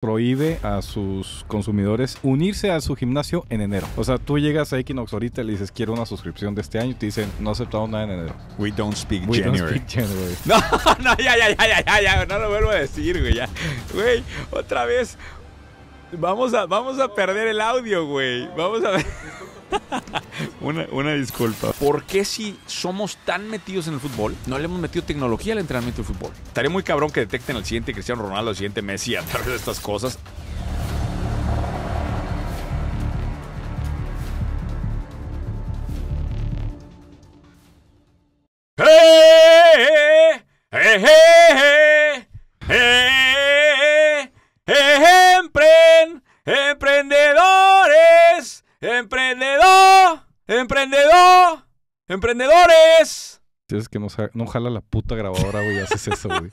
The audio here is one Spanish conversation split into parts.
prohíbe a sus consumidores unirse a su gimnasio en enero. O sea, tú llegas a Equinox ahorita y le dices, quiero una suscripción de este año, y te dicen, no aceptamos nada en enero. We don't speak January. Don't No, no, ya, ya, ya, ya, ya, ya, no lo vuelvo a decir, güey, ya. Güey, otra vez Vamos a, vamos a perder el audio, güey. Vamos a ver. Una, disculpa. ¿Por qué si somos tan metidos en el fútbol, no le hemos metido tecnología al entrenamiento del fútbol? Estaría muy cabrón que detecten al siguiente Cristiano Ronaldo, al siguiente Messi a través de estas cosas. ¡Eh! ¡Eh! ¡Eh! ¡Eh! eh, eh, eh Emprendedores, emprendedor, emprendedor, emprendedores. Tienes que no, no jala la puta grabadora, güey, haces eso, güey.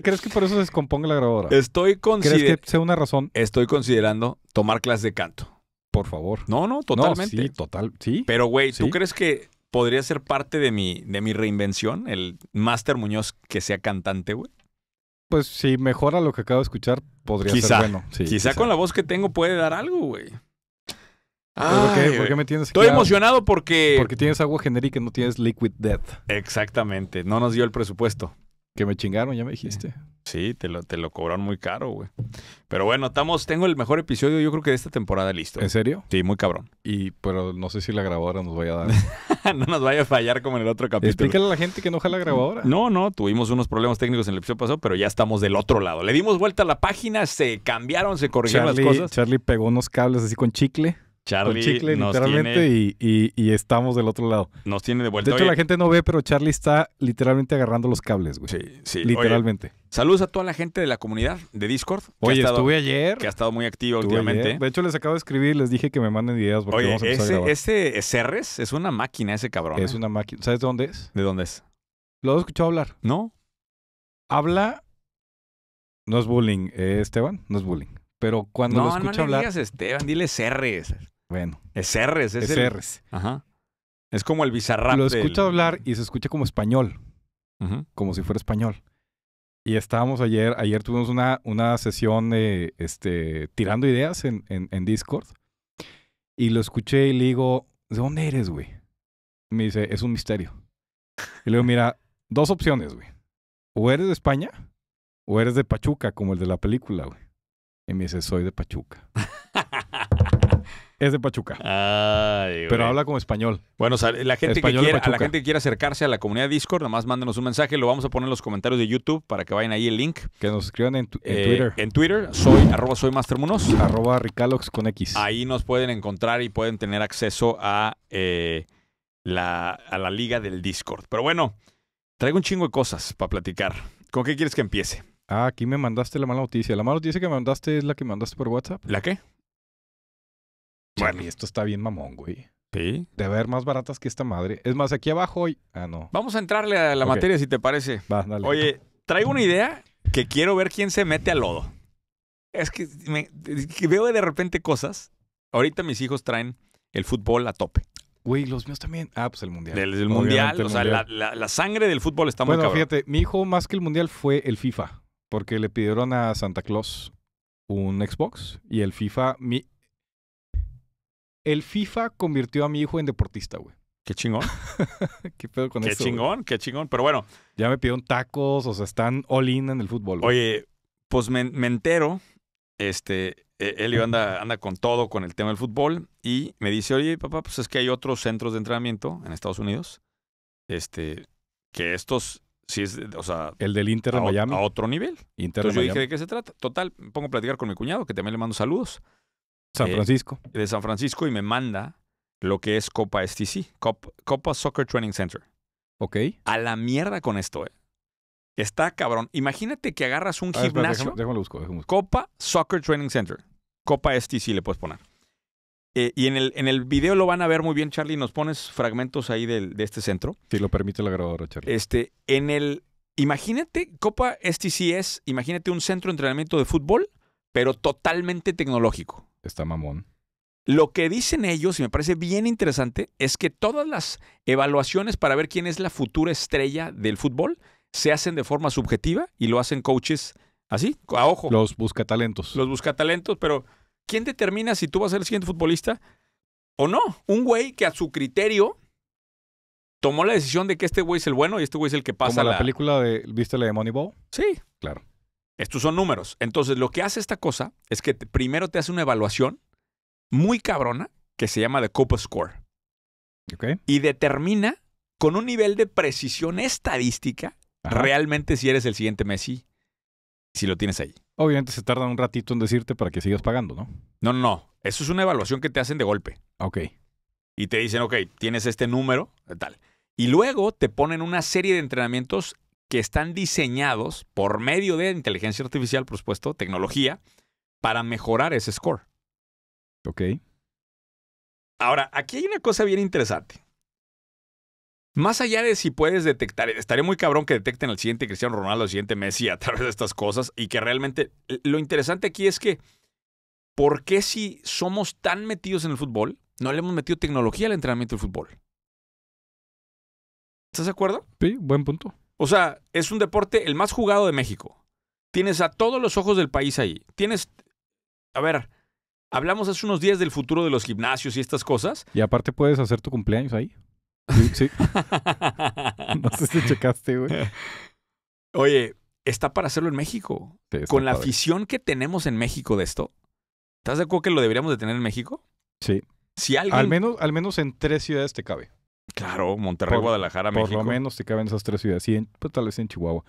¿crees que por eso se descomponga la grabadora? Estoy considerando. ¿Crees una razón? Estoy considerando tomar clase de canto. Por favor. No, no, totalmente. sí, total, sí. Pero, güey, ¿tú crees que podría ser parte de mi, de mi reinvención? El Master Muñoz que sea cantante, güey. Pues si mejora lo que acabo de escuchar, podría ser bueno. quizá, con la voz que tengo puede dar algo, güey. ¿Por, qué me tienes Estoy emocionado porque. Porque tienes agua genérica y no tienes liquid death. Exactamente. No nos dio el presupuesto. Que me chingaron, ya me dijiste. Sí, te lo, te cobraron muy caro, güey. Pero bueno, estamos, tengo el mejor episodio, yo creo que de esta temporada listo. ¿En serio? Sí, muy cabrón. Y, pero no sé si la grabadora nos vaya a dar. no nos vaya a fallar como en el otro capítulo. Explícale a la gente que no la grabadora. No, no, tuvimos unos problemas técnicos en el episodio pasado, pero ya estamos del otro lado. Le dimos vuelta a la página, se cambiaron, se corrigieron las cosas. Charlie pegó unos cables así con chicle. Charlie literalmente, y, y, estamos del otro lado. Nos tiene de vuelta. De hecho, la gente no ve, pero Charlie está literalmente agarrando los cables, güey. Sí, sí. Literalmente. saludos a toda la gente de la comunidad de Discord. Oye, estuve ayer. Que ha estado muy activo últimamente. De hecho, les acabo de escribir y les dije que me manden ideas porque vamos a empezar ese, a grabar. ese Cerres es una máquina, ese cabrón. Es ¿eh? una máquina. ¿Sabes dónde es? ¿De dónde es? Lo he escuchado hablar. ¿No? Habla... No es bullying, eh, Esteban, no es bullying. Pero cuando lo escucho no le hablar... Digas Esteban, dile Cerres. Bueno. Es R es, es el... Ajá. Es como el bizarrap. Lo escucho hablar y se escucha como español. Como si fuera español. Y estábamos ayer, ayer tuvimos una, una sesión este, tirando ideas en, Discord. Y lo escuché y le digo, ¿de dónde eres, güey? Me dice, es un misterio. Y le digo, mira, dos opciones, güey. O eres de España o eres de Pachuca, como el de la película, güey. Y me dice, soy de Pachuca. es de Pachuca. pero habla como español. Bueno, la que a la gente que quiera acercarse a la comunidad de Discord, más mándenos un mensaje. Lo vamos a poner en los comentarios de YouTube para que vayan ahí el link. Que nos escriban en, eh, Twitter. En Twitter, soy arroba soy Arroba Ricalox con X. Ahí nos pueden encontrar y pueden tener acceso a, eh, la, a la liga del Discord. Pero bueno, traigo un chingo de cosas para platicar. ¿Con qué quieres que empiece? Ah, aquí me mandaste la mala noticia. La mala noticia que me mandaste es la que me mandaste por WhatsApp. ¿La qué? Bueno, y esto está bien mamón, güey. Sí. De haber más baratas que esta madre. Es más, aquí abajo hoy. Ah, no. Vamos a entrarle a la materia, si te parece. Va, dale. Oye, traigo una idea que quiero ver quién se mete al lodo. Es que, veo de repente cosas. Ahorita mis hijos traen el fútbol a tope. Güey, los míos también. Ah, pues el mundial. el mundial, o sea, La, sangre del fútbol está muy muy cabrón. fíjate, mi hijo más que el mundial fue el FIFA, porque le pidieron a Santa Claus un Xbox y el FIFA, mi, el FIFA convirtió a mi hijo en deportista, güey. Qué chingón. ¿Qué pedo con Qué chingón, qué chingón. Pero bueno. Ya me pidieron tacos, o sea, están all in en el fútbol. Oye, pues me, entero. Este, e, Elio anda, anda con todo, con el tema del fútbol, y me dice, oye, papá, pues es que hay otros centros de entrenamiento en Estados Unidos, este, que estos, si es, o sea... El del Inter de a, A otro nivel. Entonces yo dije, ¿de qué se trata? Total, pongo a platicar con mi cuñado, que también le mando saludos. San eh, Francisco. de San Francisco y me manda lo que es Copa STC, Copa, Soccer Training Center. Ok. A la mierda con esto, eh. Está cabrón. Imagínate que agarras un gimnasio. déjame, lo busco, déjame Copa Soccer Training Center. Copa STC le puedes poner. Eh, y en el, video lo van a ver muy bien, Charlie. Nos pones fragmentos ahí de este centro. Si lo permite la grabadora, Charlie. Este, en el. Imagínate, Copa STC es, imagínate un centro de entrenamiento de fútbol, pero totalmente tecnológico. Está mamón. Lo que dicen ellos, y me parece bien interesante, es que todas las evaluaciones para ver quién es la futura estrella del fútbol se hacen de forma subjetiva y lo hacen coaches así, a ojo. Los buscatalentos. Los buscatalentos, pero ¿quién determina si tú vas a ser el siguiente futbolista o no? Un güey que a su criterio tomó la decisión de que este güey es el bueno y este güey es el que pasa. Como la, película de, ¿viste la de Moneyball? Sí. Claro. Estos son números. Entonces, lo que hace esta cosa es que primero te hace una evaluación muy cabrona que se llama de Copa Score. Y determina con un nivel de precisión estadística realmente si eres el siguiente Messi, si lo tienes ahí. Obviamente se tarda un ratito en decirte para que sigas pagando, ¿no? No, no, no. Eso es una evaluación que te hacen de golpe. Ok. Y te dicen, ok, tienes este número, tal. Y luego te ponen una serie de entrenamientos que están diseñados por medio de inteligencia artificial, por supuesto, tecnología, para mejorar ese score. Ok. Ahora, aquí hay una cosa bien interesante. Más allá de si puedes detectar, estaría muy cabrón que detecten al siguiente Cristiano Ronaldo, al siguiente Messi a través de estas cosas y que realmente lo interesante aquí es que, ¿por qué si somos tan metidos en el fútbol, no le hemos metido tecnología al entrenamiento del fútbol? ¿Estás de acuerdo? Sí, buen punto. O sea, es un deporte el más jugado de México. Tienes a todos los ojos del país ahí. Tienes, a ver, hablamos hace unos días del futuro de los gimnasios y estas cosas. Y aparte puedes hacer tu cumpleaños ahí. Sí. no sé si checaste, güey. Oye, está para hacerlo en México. Con la afición que tenemos en México de esto. ¿Estás de acuerdo que lo deberíamos de tener en México? Sí. Si al, menos, al menos en tres ciudades te cabe. Claro, Monterrey, Guadalajara, México. Por lo menos te caben esas tres ciudades. Y pues tal vez en Chihuahua.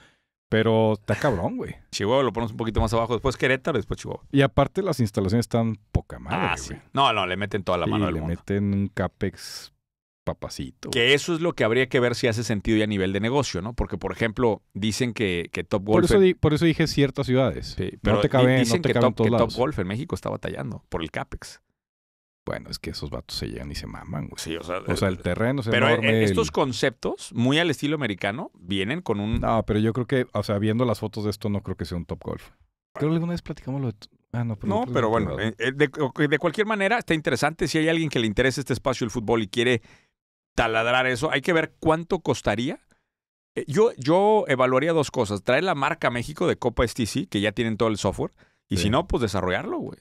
Pero está cabrón, güey. Chihuahua lo pones un poquito más abajo, después Querétaro, después Chihuahua. Y aparte las instalaciones están poca madre, ah, No, no, le meten toda la mano le meten un capex papacito. Que eso es lo que habría que ver si hace sentido ya a nivel de negocio, ¿no? Porque, por ejemplo, dicen que, que Top Golf... Por eso, dije ciertas ciudades. pero no te caben, dicen no te que Top Golf en México está batallando por el capex. Bueno, es que esos vatos se llegan y se maman, güey. Sí, o sea, o sea el eh, terreno se Pero e, estos conceptos, muy al estilo americano, vienen con un. No, pero yo creo que, o sea, viendo las fotos de esto, no creo que sea un top golf. Creo que alguna vez platicamos lo de. Ah, no, pero, pero bueno, eh, eh, de, cualquier manera está interesante. Si hay alguien que le interesa este espacio del fútbol y quiere taladrar eso, hay que ver cuánto costaría. Yo, yo evaluaría dos cosas. Traer la marca México de Copa STC, que ya tienen todo el software. Y si no, pues desarrollarlo, güey.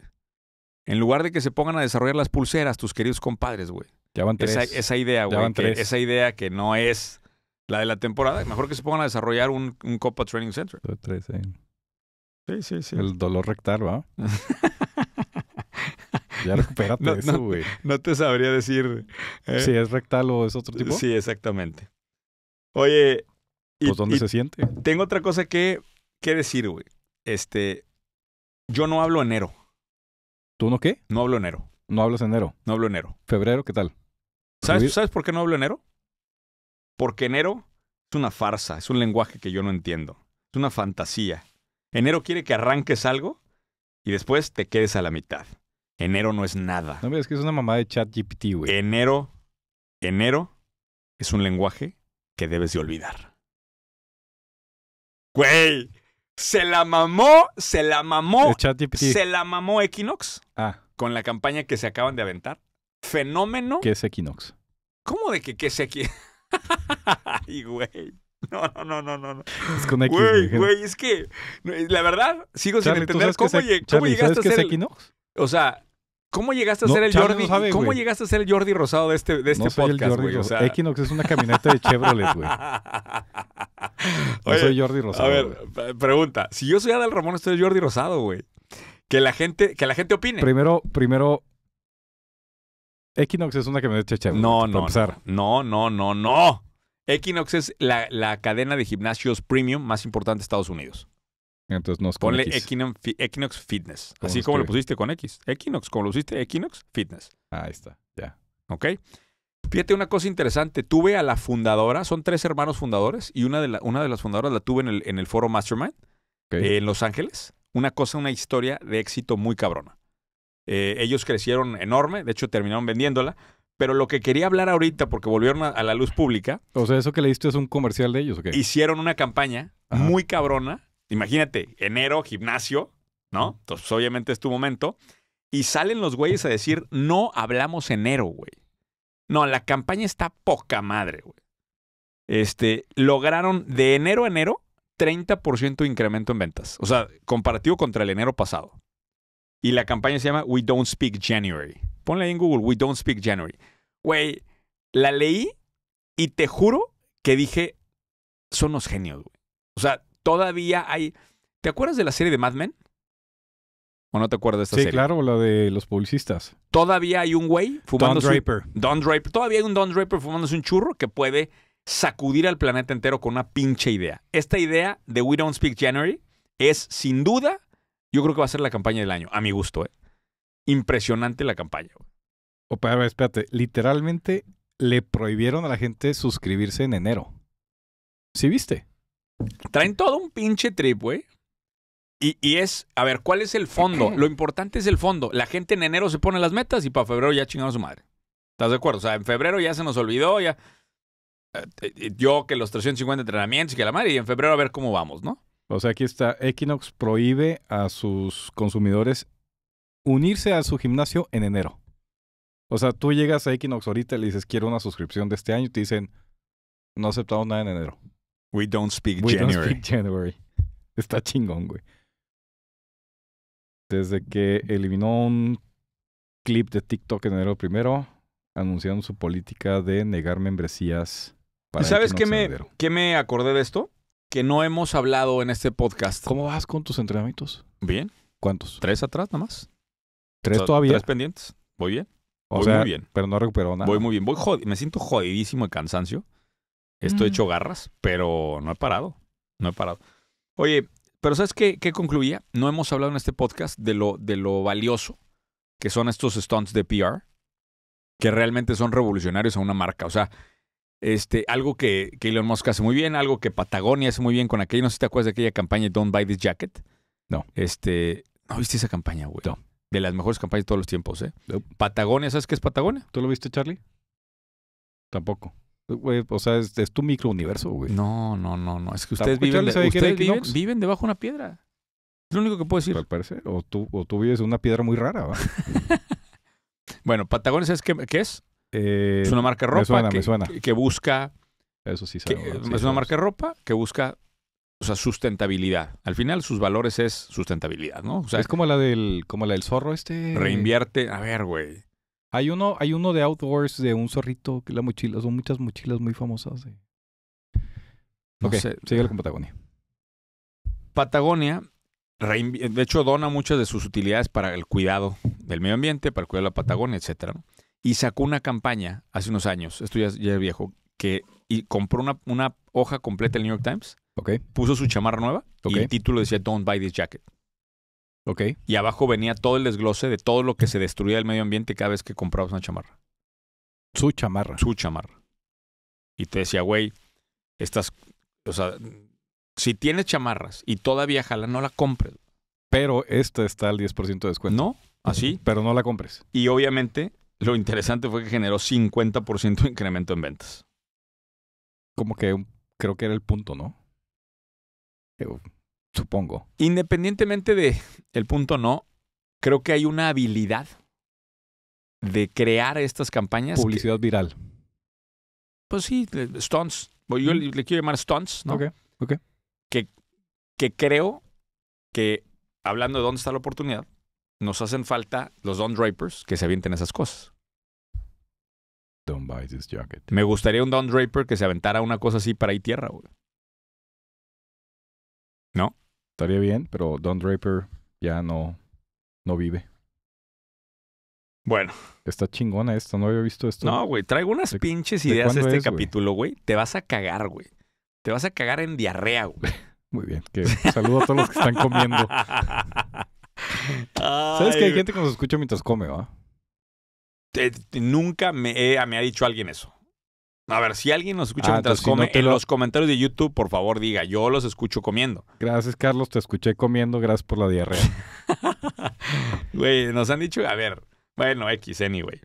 En lugar de que se pongan a desarrollar las pulseras, tus queridos compadres, güey. Ya van tres. Esa, idea, güey. Esa idea que no es la de la temporada. Mejor que se pongan a desarrollar un, Copa Training Center. Tres, Sí, sí, sí. El dolor rectal, ¿va? ya recupérate no, eso, güey. No, te sabría decir. Eh. Si es rectal o es otro tipo. Sí, exactamente. Oye. Pues, ¿dónde se siente? Tengo otra cosa que, que decir, güey. Este. Yo no hablo enero. ¿Tú no qué? No hablo enero. No hablas enero. No hablo enero. ¿Febrero qué tal? ¿Sabes, ¿Sabes por qué no hablo enero? Porque enero es una farsa, es un lenguaje que yo no entiendo. Es una fantasía. Enero quiere que arranques algo y después te quedes a la mitad. Enero no es nada. No, es que es una mamá de chat GPT, güey. Enero, enero es un lenguaje que debes de olvidar. Güey, se la mamó, se la mamó. Se la mamó Equinox. Ah. Con la campaña que se acaban de aventar. Fenómeno. ¿Qué es Equinox? ¿Cómo de que qué es Equinox? Ay, güey. No, no, no, no, no. Es con Equinox. Güey, güey, es que la verdad sigo sin entender cómo, e cómo llegaste a ser Equinox? O sea, ¿Cómo llegaste a ser el Jordi? ¿Cómo llegaste a ser Jordi Rosado de este, de este podcast, Equinox es una camioneta de Chevrolet, güey. soy Jordi Rosado. A ver, pregunta. Si yo soy Adal Ramón, estoy Jordi Rosado, güey. Que la gente, que la gente opine. Primero, primero. Equinox es una camioneta de Chevrolet. No, no. No, no, no, no. Equinox es la, la cadena de gimnasios premium más importante de Estados Unidos. Entonces nos Ponle X. Equinox, Fitness. Así como lo pusiste con X. Equinox, como lo pusiste Equinox Fitness. Ahí está, ya. ¿Ok? Fíjate una cosa interesante. Tuve a la fundadora, son tres hermanos fundadores, y una de, las fundadoras la tuve en el, foro Mastermind eh, en Los Ángeles. Una cosa, una historia de éxito muy cabrona. Eh, ellos crecieron enorme, de hecho terminaron vendiéndola, pero lo que quería hablar ahorita, porque volvieron a, la luz pública. O sea, eso que le diste es un comercial de ellos, ¿o Hicieron una campaña muy cabrona imagínate, enero, gimnasio, ¿no? Entonces, pues, obviamente es tu momento. Y salen los güeyes a decir, no hablamos enero, güey. No, la campaña está poca madre, güey. Este, lograron de enero a enero 30% de incremento en ventas. O sea, comparativo contra el enero pasado. Y la campaña se llama We Don't Speak January. Ponle ahí en Google, We Don't Speak January. Güey, la leí y te juro que dije, son los genios, güey. O sea, todavía hay... ¿Te acuerdas de la serie de Mad Men? ¿O no te acuerdas de esta serie? Sí, claro, la de los publicistas. Todavía hay un güey fumando. Don Draper. Don Draper. Todavía hay un Don Draper fumándose un churro que puede sacudir al planeta entero con una pinche idea. Esta idea de We Don't Speak January es, sin duda, yo creo que va a ser la campaña del año, a mi gusto. ¿eh? Impresionante la campaña. Opa, espérate, literalmente le prohibieron a la gente suscribirse en enero. ¿Sí viste? Traen todo un pinche trip, güey. Y, y, es, a ver, ¿cuál es el fondo? Lo importante es el fondo. La gente en enero se pone las metas y para febrero ya chingaron su madre. ¿Estás de acuerdo? O sea, en febrero ya se nos olvidó, ya. Eh, eh, eh, yo que los 350 entrenamientos y que la madre, y en febrero a ver cómo vamos, ¿no? O sea, aquí está. Equinox prohíbe a sus consumidores unirse a su gimnasio en enero. O sea, tú llegas a Equinox ahorita y le dices, quiero una suscripción de este año, y te dicen, no aceptamos nada en enero. We don't speak January. Está chingón, güey. Desde que eliminó un clip de TikTok en enero primero, anunciaron su política de negar membresías para ¿Sabes qué me, qué me acordé de esto? Que no hemos hablado en este podcast. ¿Cómo vas con tus entrenamientos? Bien. ¿Cuántos? Tres atrás nada más. ¿Tres todavía? Tres pendientes. Voy bien. voy muy bien. Pero no recuperó nada. Voy muy bien. Voy me siento jodidísimo de cansancio. Esto he hecho garras, pero no he parado. No he parado. Oye, pero ¿sabes qué, qué concluía? No hemos hablado en este podcast de lo, de lo valioso que son estos stunts de PR, que realmente son revolucionarios a una marca. O sea, este, algo que, que, Elon Musk hace muy bien, algo que Patagonia hace muy bien con aquella, no sé si te acuerdas de aquella campaña Don't Buy This Jacket. No. Este, no viste esa campaña, güey. No. De las mejores campañas de todos los tiempos, ¿eh? Patagonia, ¿sabes qué es Patagonia? ¿Tú lo viste, Charlie? Tampoco o sea, es, tu microuniverso, güey. No, no, no, no. Es que ustedes, viven, ustedes viven, debajo de una piedra. Es lo único que puedo decir. Pues o tú, vives en una piedra muy rara, bueno, Patagones es qué, es? Eh, es una marca de ropa que, busca. Eso sí, Es una marca de ropa que busca o sea, sustentabilidad. Al final, sus valores es sustentabilidad, ¿no? O sea, es como la del, como la del zorro este. Reinvierte. A ver, güey. Hay uno, hay uno de Outdoors de un zorrito, que la mochila, son muchas mochilas muy famosas. Sí. con Patagonia. Patagonia, de hecho, dona muchas de sus utilidades para el cuidado del medio ambiente, para el cuidado de la Patagonia, etc. Y sacó una campaña hace unos años, esto ya, es viejo, que y compró una, hoja completa del New York Times, puso su chamarra nueva y el título decía Don't Buy This Jacket. Y abajo venía todo el desglose de todo lo que se destruía del medio ambiente cada vez que comprabas una chamarra. Su chamarra. Su chamarra. Y te decía, güey, estas, o sea, si tienes chamarras y todavía jala, no la compres. Pero esta está al 10% de descuento. No, así. Pero no la compres. Y obviamente, lo interesante fue que generó 50% de incremento en ventas. Como que creo que era el punto, ¿no? Eh, supongo. Independientemente de el punto no, creo que hay una habilidad de crear estas campañas. Publicidad viral. Pues sí, stunts. Pues yo le, quiero llamar stunts, ¿no? Ok, ok. Que, que creo que, hablando de dónde está la oportunidad, nos hacen falta los Don Drapers que se avienten esas cosas. Don't buy this jacket. Me gustaría un Don Draper que se aventara una cosa así para ahí tierra, güey. No. Estaría bien, pero Don Draper ya no, no vive. Bueno. Está chingona esto, no había visto esto. No, güey, traigo unas pinches ideas de este capítulo, güey. Te vas a cagar, güey. Te vas a cagar en diarrea, güey. Muy bien, que saludo a todos los que están comiendo. ¿Sabes que hay gente que nos escucha mientras come, va? Eh, nunca me, me ha dicho alguien eso. A ver, si alguien nos escucha ah, mientras come, en los comentarios de YouTube, por favor diga, yo los escucho comiendo. Gracias, Carlos, te escuché comiendo, gracias por la diarrea. Güey, nos han dicho, a ver, bueno, X, anyway.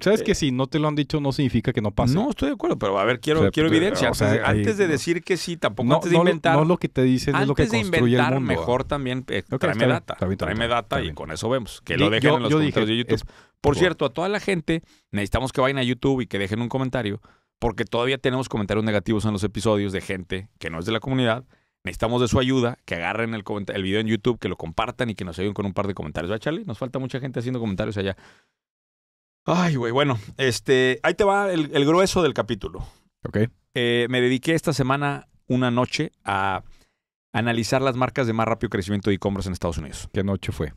¿Sabes eh, que si no te lo han dicho no significa que no pase? No, estoy de acuerdo, pero a ver, quiero, quiero evidencia. antes de decir que sí, tampoco antes de inventar. No, lo que te dicen es lo que construye de inventar, mejor también eh, tráeme data. tráeme data y con eso vemos. Que lo dejen en los comentarios de YouTube. por cierto, a toda la gente necesitamos que vayan a YouTube y que dejen un comentario porque todavía tenemos comentarios negativos en los episodios de gente que no es de la comunidad. Necesitamos de su ayuda, que agarren el, video en YouTube, que lo compartan y que nos ayuden con un par de comentarios. Va, ah, Charlie, nos falta mucha gente haciendo comentarios allá. Ay, güey, bueno, este, ahí te va el, grueso del capítulo. Ok. Eh, me dediqué esta semana una noche a analizar las marcas de más rápido crecimiento de e en Estados Unidos. ¿Qué noche fue?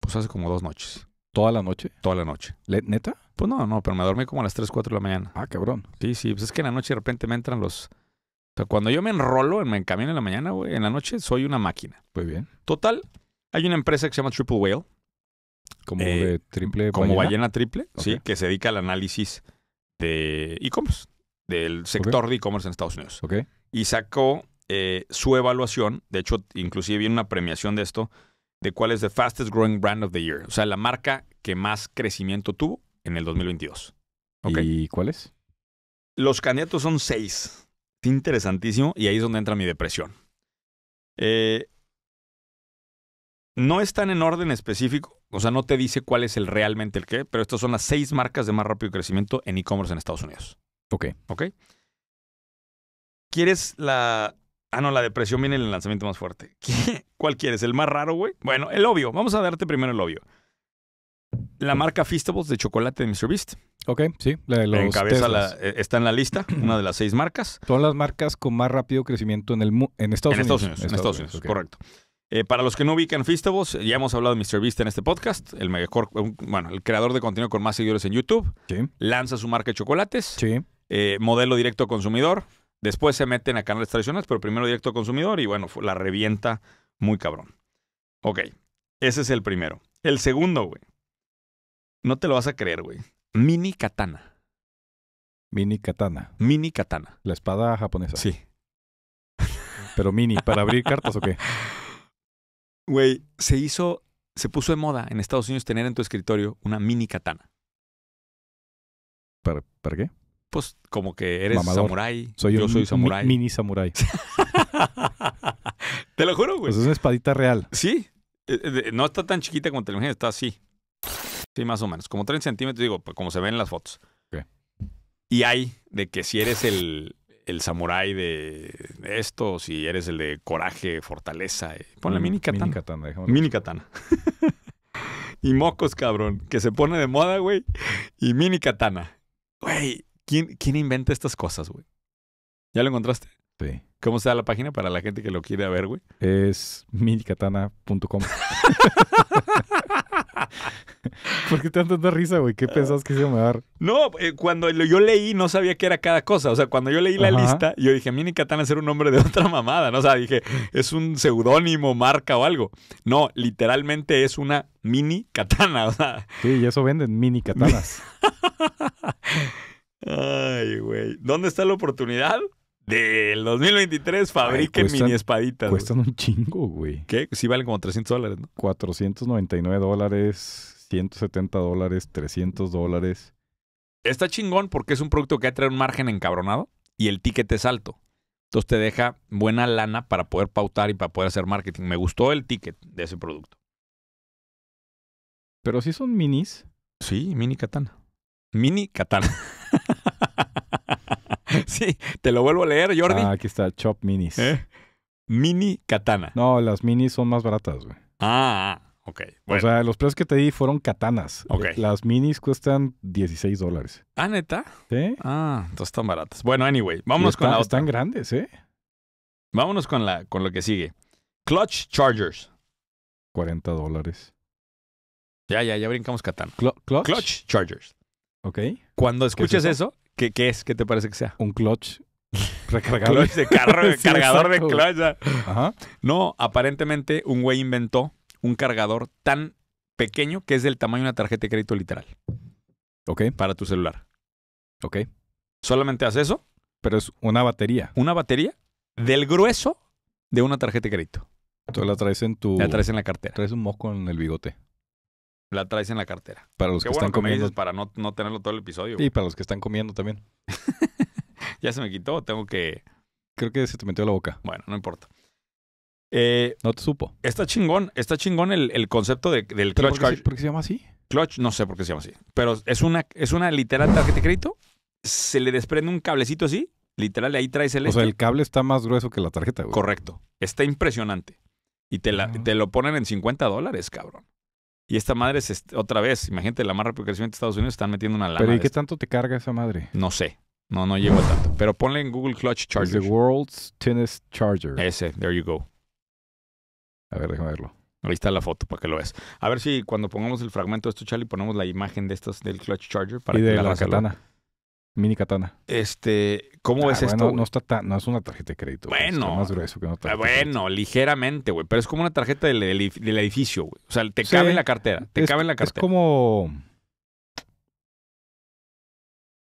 Pues hace como dos noches. ¿Toda la noche? Toda la noche. ¿Neta? Pues no, no, pero me dormí como a las 3, 4 de la mañana. Ah, cabrón. Sí, sí, pues es que en la noche de repente me entran los... O sea, cuando yo me enrolo, me encamino en la mañana, güey, en la noche soy una máquina. Muy bien. Total, hay una empresa que se llama Triple Whale. Como eh, de triple Como ballena, triple, sí, que se dedica al análisis de e-commerce, del sector de e-commerce en Estados Unidos. Ok. Y sacó eh, su evaluación, de hecho, inclusive viene una premiación de esto, de cuál es the fastest growing brand of the year, o sea, la marca que más crecimiento tuvo en el 2022. ¿Y cuáles? Los candidatos son seis. interesantísimo y ahí es donde entra mi depresión. Eh, no están en orden específico, o sea, no te dice cuál es el realmente el qué, pero estas son las seis marcas de más rápido crecimiento en e-commerce en Estados Unidos. Ok. Ok. ¿Quieres la. Ah, no, la depresión viene en el lanzamiento más fuerte. ¿Cuál quieres? ¿El más raro, güey? Bueno, el obvio. Vamos a darte primero el obvio. La marca Feastables de chocolate de MrBeast. Ok, sí. Eh, está en la lista, una de las seis marcas. Son las marcas con más rápido crecimiento en, el, en Estados Unidos. En Estados Unidos, correcto. Eh, para los que no ubican Feastables, ya hemos hablado de MrBeast en este podcast, el mejor, bueno, el creador de contenido con más seguidores en YouTube. Sí. Lanza su marca de chocolates. Sí. Eh, modelo directo consumidor. Después se meten a canales tradicionales, pero primero directo a consumidor y bueno, la revienta muy cabrón. Ok, ese es el primero. El segundo, güey, no te lo vas a creer, güey. Mini katana. Mini katana. Mini katana. La espada japonesa. Sí. Pero mini, ¿para abrir cartas o qué? Güey, se hizo, se puso de moda en Estados Unidos tener en tu escritorio una mini katana. ¿Para, qué? Pues como que eres samurái. yo soy samurai. mini samurai. te lo juro, güey. Pues es una espadita real. Sí. Eh, eh, no está tan chiquita como te lo imaginas, está así. Sí, más o menos. Como 30 centímetros, digo, pues, como se ven en las fotos. Y hay de que si eres el, el samurái de esto, si eres el de coraje, fortaleza. Eh, ponle mm, mini katana. Mini katana, Mini katana. y mocos, cabrón, que se pone de moda, güey. Y mini katana. Güey, ¿quién, ¿quién inventa estas cosas, güey? ¿Ya lo encontraste? Sí. ¿Cómo está la página para la gente que lo quiere ver, güey? Es minikatana.com. ¿Por qué te risa, güey? ¿Qué pensabas que se iba a dar? No, eh, cuando yo leí no sabía qué era cada cosa. O sea, cuando yo leí la lista, yo dije, Mini Katana es un nombre de otra mamada, ¿no? O sea, dije, es un seudónimo, marca o algo. No, literalmente es una mini katana. O sea. Sí, y eso venden mini katanas. Ay, güey. ¿Dónde está la oportunidad? Del 2023 fabriquen mini espaditas. Cuestan un chingo, güey. ¿Qué? Sí valen como 300 dólares, ¿no? 499 dólares, 170 dólares, 300 dólares. Está chingón porque es un producto que va a traer un margen encabronado y el ticket es alto. Entonces te deja buena lana para poder pautar y para poder hacer marketing. Me gustó el ticket de ese producto. Pero si son minis. Sí, mini katana. Mini katana. te lo vuelvo a leer, Jordi. Ah, aquí está, Chop Minis. ¿Eh? Mini katana. No, las minis son más baratas, güey. Ah, ah ok. O sea, los precios que te di fueron katanas. Eh, las minis cuestan 16 dólares. Ah, neta. Sí. Ah, entonces están baratas. Bueno, anyway, vámonos con la otra. Están grandes, ¿eh? Vámonos con, la, con lo que sigue. Clutch Chargers. 40 dólares. Ya, ya, ya brincamos katana. clutch? Chargers. Ok. Cuando escuches eso? ¿Qué, es? ¿Qué te parece que sea? Un clutch. Recargador de cargador de clutch. Ajá. No, aparentemente un güey inventó un cargador tan pequeño que es del tamaño de una tarjeta de crédito literal. Ok. Para tu celular. Ok. Solamente hace eso. Pero es una batería. Una batería del grueso de una tarjeta de crédito. Entonces la traes en tu. La traes en la cartera. Traes un mosco en el bigote. La traes en la cartera. Para los que están comiendo. para no, tenerlo todo el episodio. Y para los que están comiendo también. Ya se me quitó, tengo que. Creo que se te metió la boca. Bueno, no importa. Eh, no te supo. está chingón, está chingón el, concepto del clutch ¿Por qué, se- llama así? Clutch, no sé por qué se llama así. Pero es una, es una literal tarjeta de crédito. Se le desprende un cablecito así. Literal, ahí traes el. O sea, este. el cable está más grueso que la tarjeta, güey. Correcto. Está impresionante. Y te, ah. te lo ponen en 50 dólares, cabrón. Y esta madre es otra vez, imagínate, la más rápida crecimiento de Estados Unidos están metiendo una lana. Pero ¿y qué tanto te carga esa madre? No sé. No, no llego tanto. Pero ponle en Google Clutch Charger. Pues, the world's tennis charger. Ese, there you go. A ver, déjame verlo. Ahí está la foto para que lo veas. A ver si cuando pongamos el fragmento de esto, Charlie, ponemos la imagen de estos del Clutch Charger para y de la, la Mini katana. Este, ¿cómo ah, es esto? No, está tan, no es una tarjeta de crédito. Bueno. más grueso que una tarjeta eh, Bueno, ligeramente, güey. Pero es como una tarjeta del, edificio, güey. O sea, te cabe en la cartera. Te cabe en la cartera. Es como.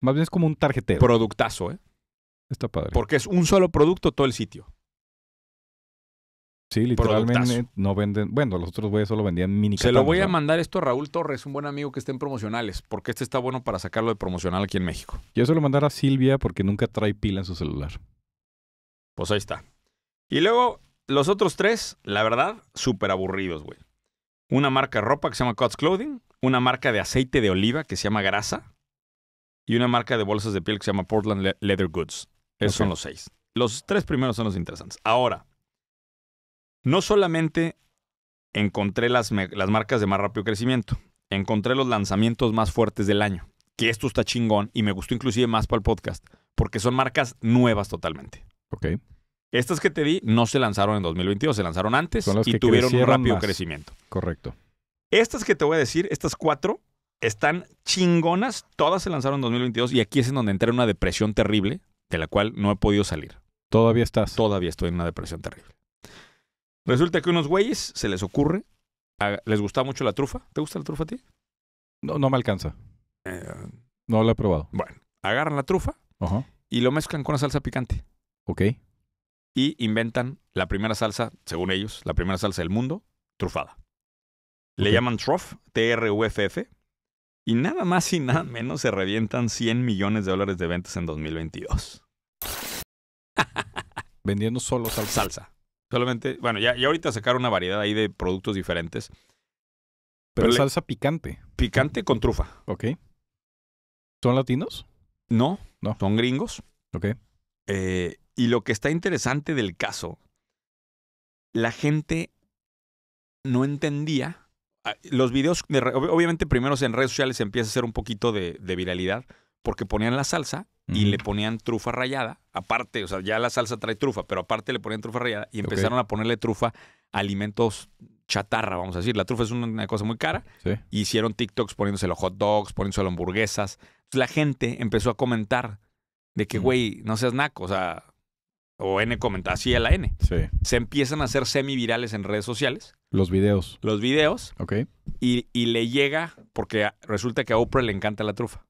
Más bien es como un tarjetero. Productazo, ¿eh? Está padre. Porque es un solo producto todo el sitio. Sí, literalmente no venden. Bueno, los otros güeyes solo vendían mini Se lo voy a mandar esto a Raúl Torres, un buen amigo que está en promocionales, porque este está bueno para sacarlo de promocional aquí en México. Yo se lo mandar a Silvia porque nunca trae pila en su celular. Pues ahí está. Y luego, los otros tres, la verdad, súper aburridos, güey. Una marca de ropa que se llama Cots Clothing, una marca de aceite de oliva que se llama Grasa y una marca de bolsas de piel que se llama Portland Leather Goods. Esos son los seis. Los tres primeros son los interesantes. Ahora, no solamente encontré las, las marcas de más rápido crecimiento, encontré los lanzamientos más fuertes del año, que esto está chingón y me gustó inclusive más para el podcast, porque son marcas nuevas totalmente. Ok. Estas que te di no se lanzaron en 2022, se lanzaron antes y tuvieron un rápido crecimiento. Correcto. Estas que te voy a decir, estas cuatro, están chingonas. Todas se lanzaron en 2022 y aquí es en donde entré en una depresión terrible, de la cual no he podido salir. Todavía estás. Todavía estoy en una depresión terrible. Resulta que unos güeyes se les ocurre, les gusta mucho la trufa. ¿Te gusta la trufa a ti? No, no me alcanza. Eh, no lo he probado. bueno, agarran la trufa y lo mezclan con una salsa picante. Ok. Y inventan la primera salsa, según ellos, la primera salsa del mundo, trufada. Le llaman truff, T-R-U-F-F. Y nada más y nada menos se revientan 100 millones de dólares de ventas en 2022. Vendiendo solo salsa. Salsa. Solamente, bueno, ya, ya ahorita sacaron una variedad ahí de productos diferentes. Pero, salsa picante. Picante con trufa. Ok. ¿Son latinos? No, no. Son gringos. Ok. Eh, y lo que está interesante del caso, la gente no entendía. Ah, los videos, de, obviamente primero en redes sociales empieza a hacer un poquito de, de viralidad porque ponían la salsa y le ponían trufa rayada, Aparte, o sea, ya la salsa trae trufa, pero aparte le ponían trufa rallada y empezaron a ponerle trufa alimentos chatarra, vamos a decir. La trufa es una cosa muy cara. Sí. hicieron TikToks poniéndoselo hot dogs, poniéndoselo hamburguesas. la gente empezó a comentar de que, güey, no seas naco, o sea, o N comenta, así a la N. Se empiezan a hacer semivirales en redes sociales. Los videos. Los videos. Ok. Y, y le llega, porque resulta que a Oprah le encanta la trufa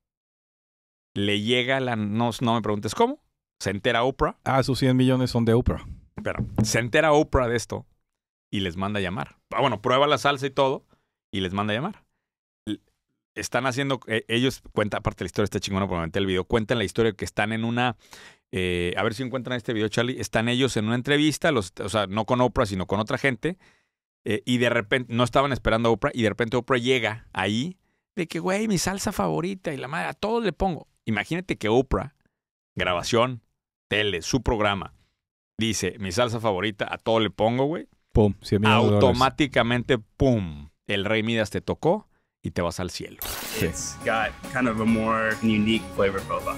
le llega la... No, no me preguntes cómo. Se entera Oprah. Ah, sus 100 millones son de Oprah. Pero se entera Oprah de esto y les manda a llamar. Ah, bueno, prueba la salsa y todo y les manda a llamar. Están haciendo, eh, ellos cuentan, aparte de la historia está chingona, probablemente el video, cuentan la historia que están en una, eh, a ver si encuentran este video, Charlie, están ellos en una entrevista, los, o sea, no con Oprah, sino con otra gente, eh, y de repente, no estaban esperando a Oprah, y de repente Oprah llega ahí, de que, güey, mi salsa favorita, y la madre, a todos le pongo. Imagínate que Oprah, grabación, tele, su programa, dice, mi salsa favorita, a todo le pongo, güey. Pum, 100 mil Automáticamente, pum, el Rey Midas te tocó y te vas al cielo. It's got kind of a more unique flavor profile.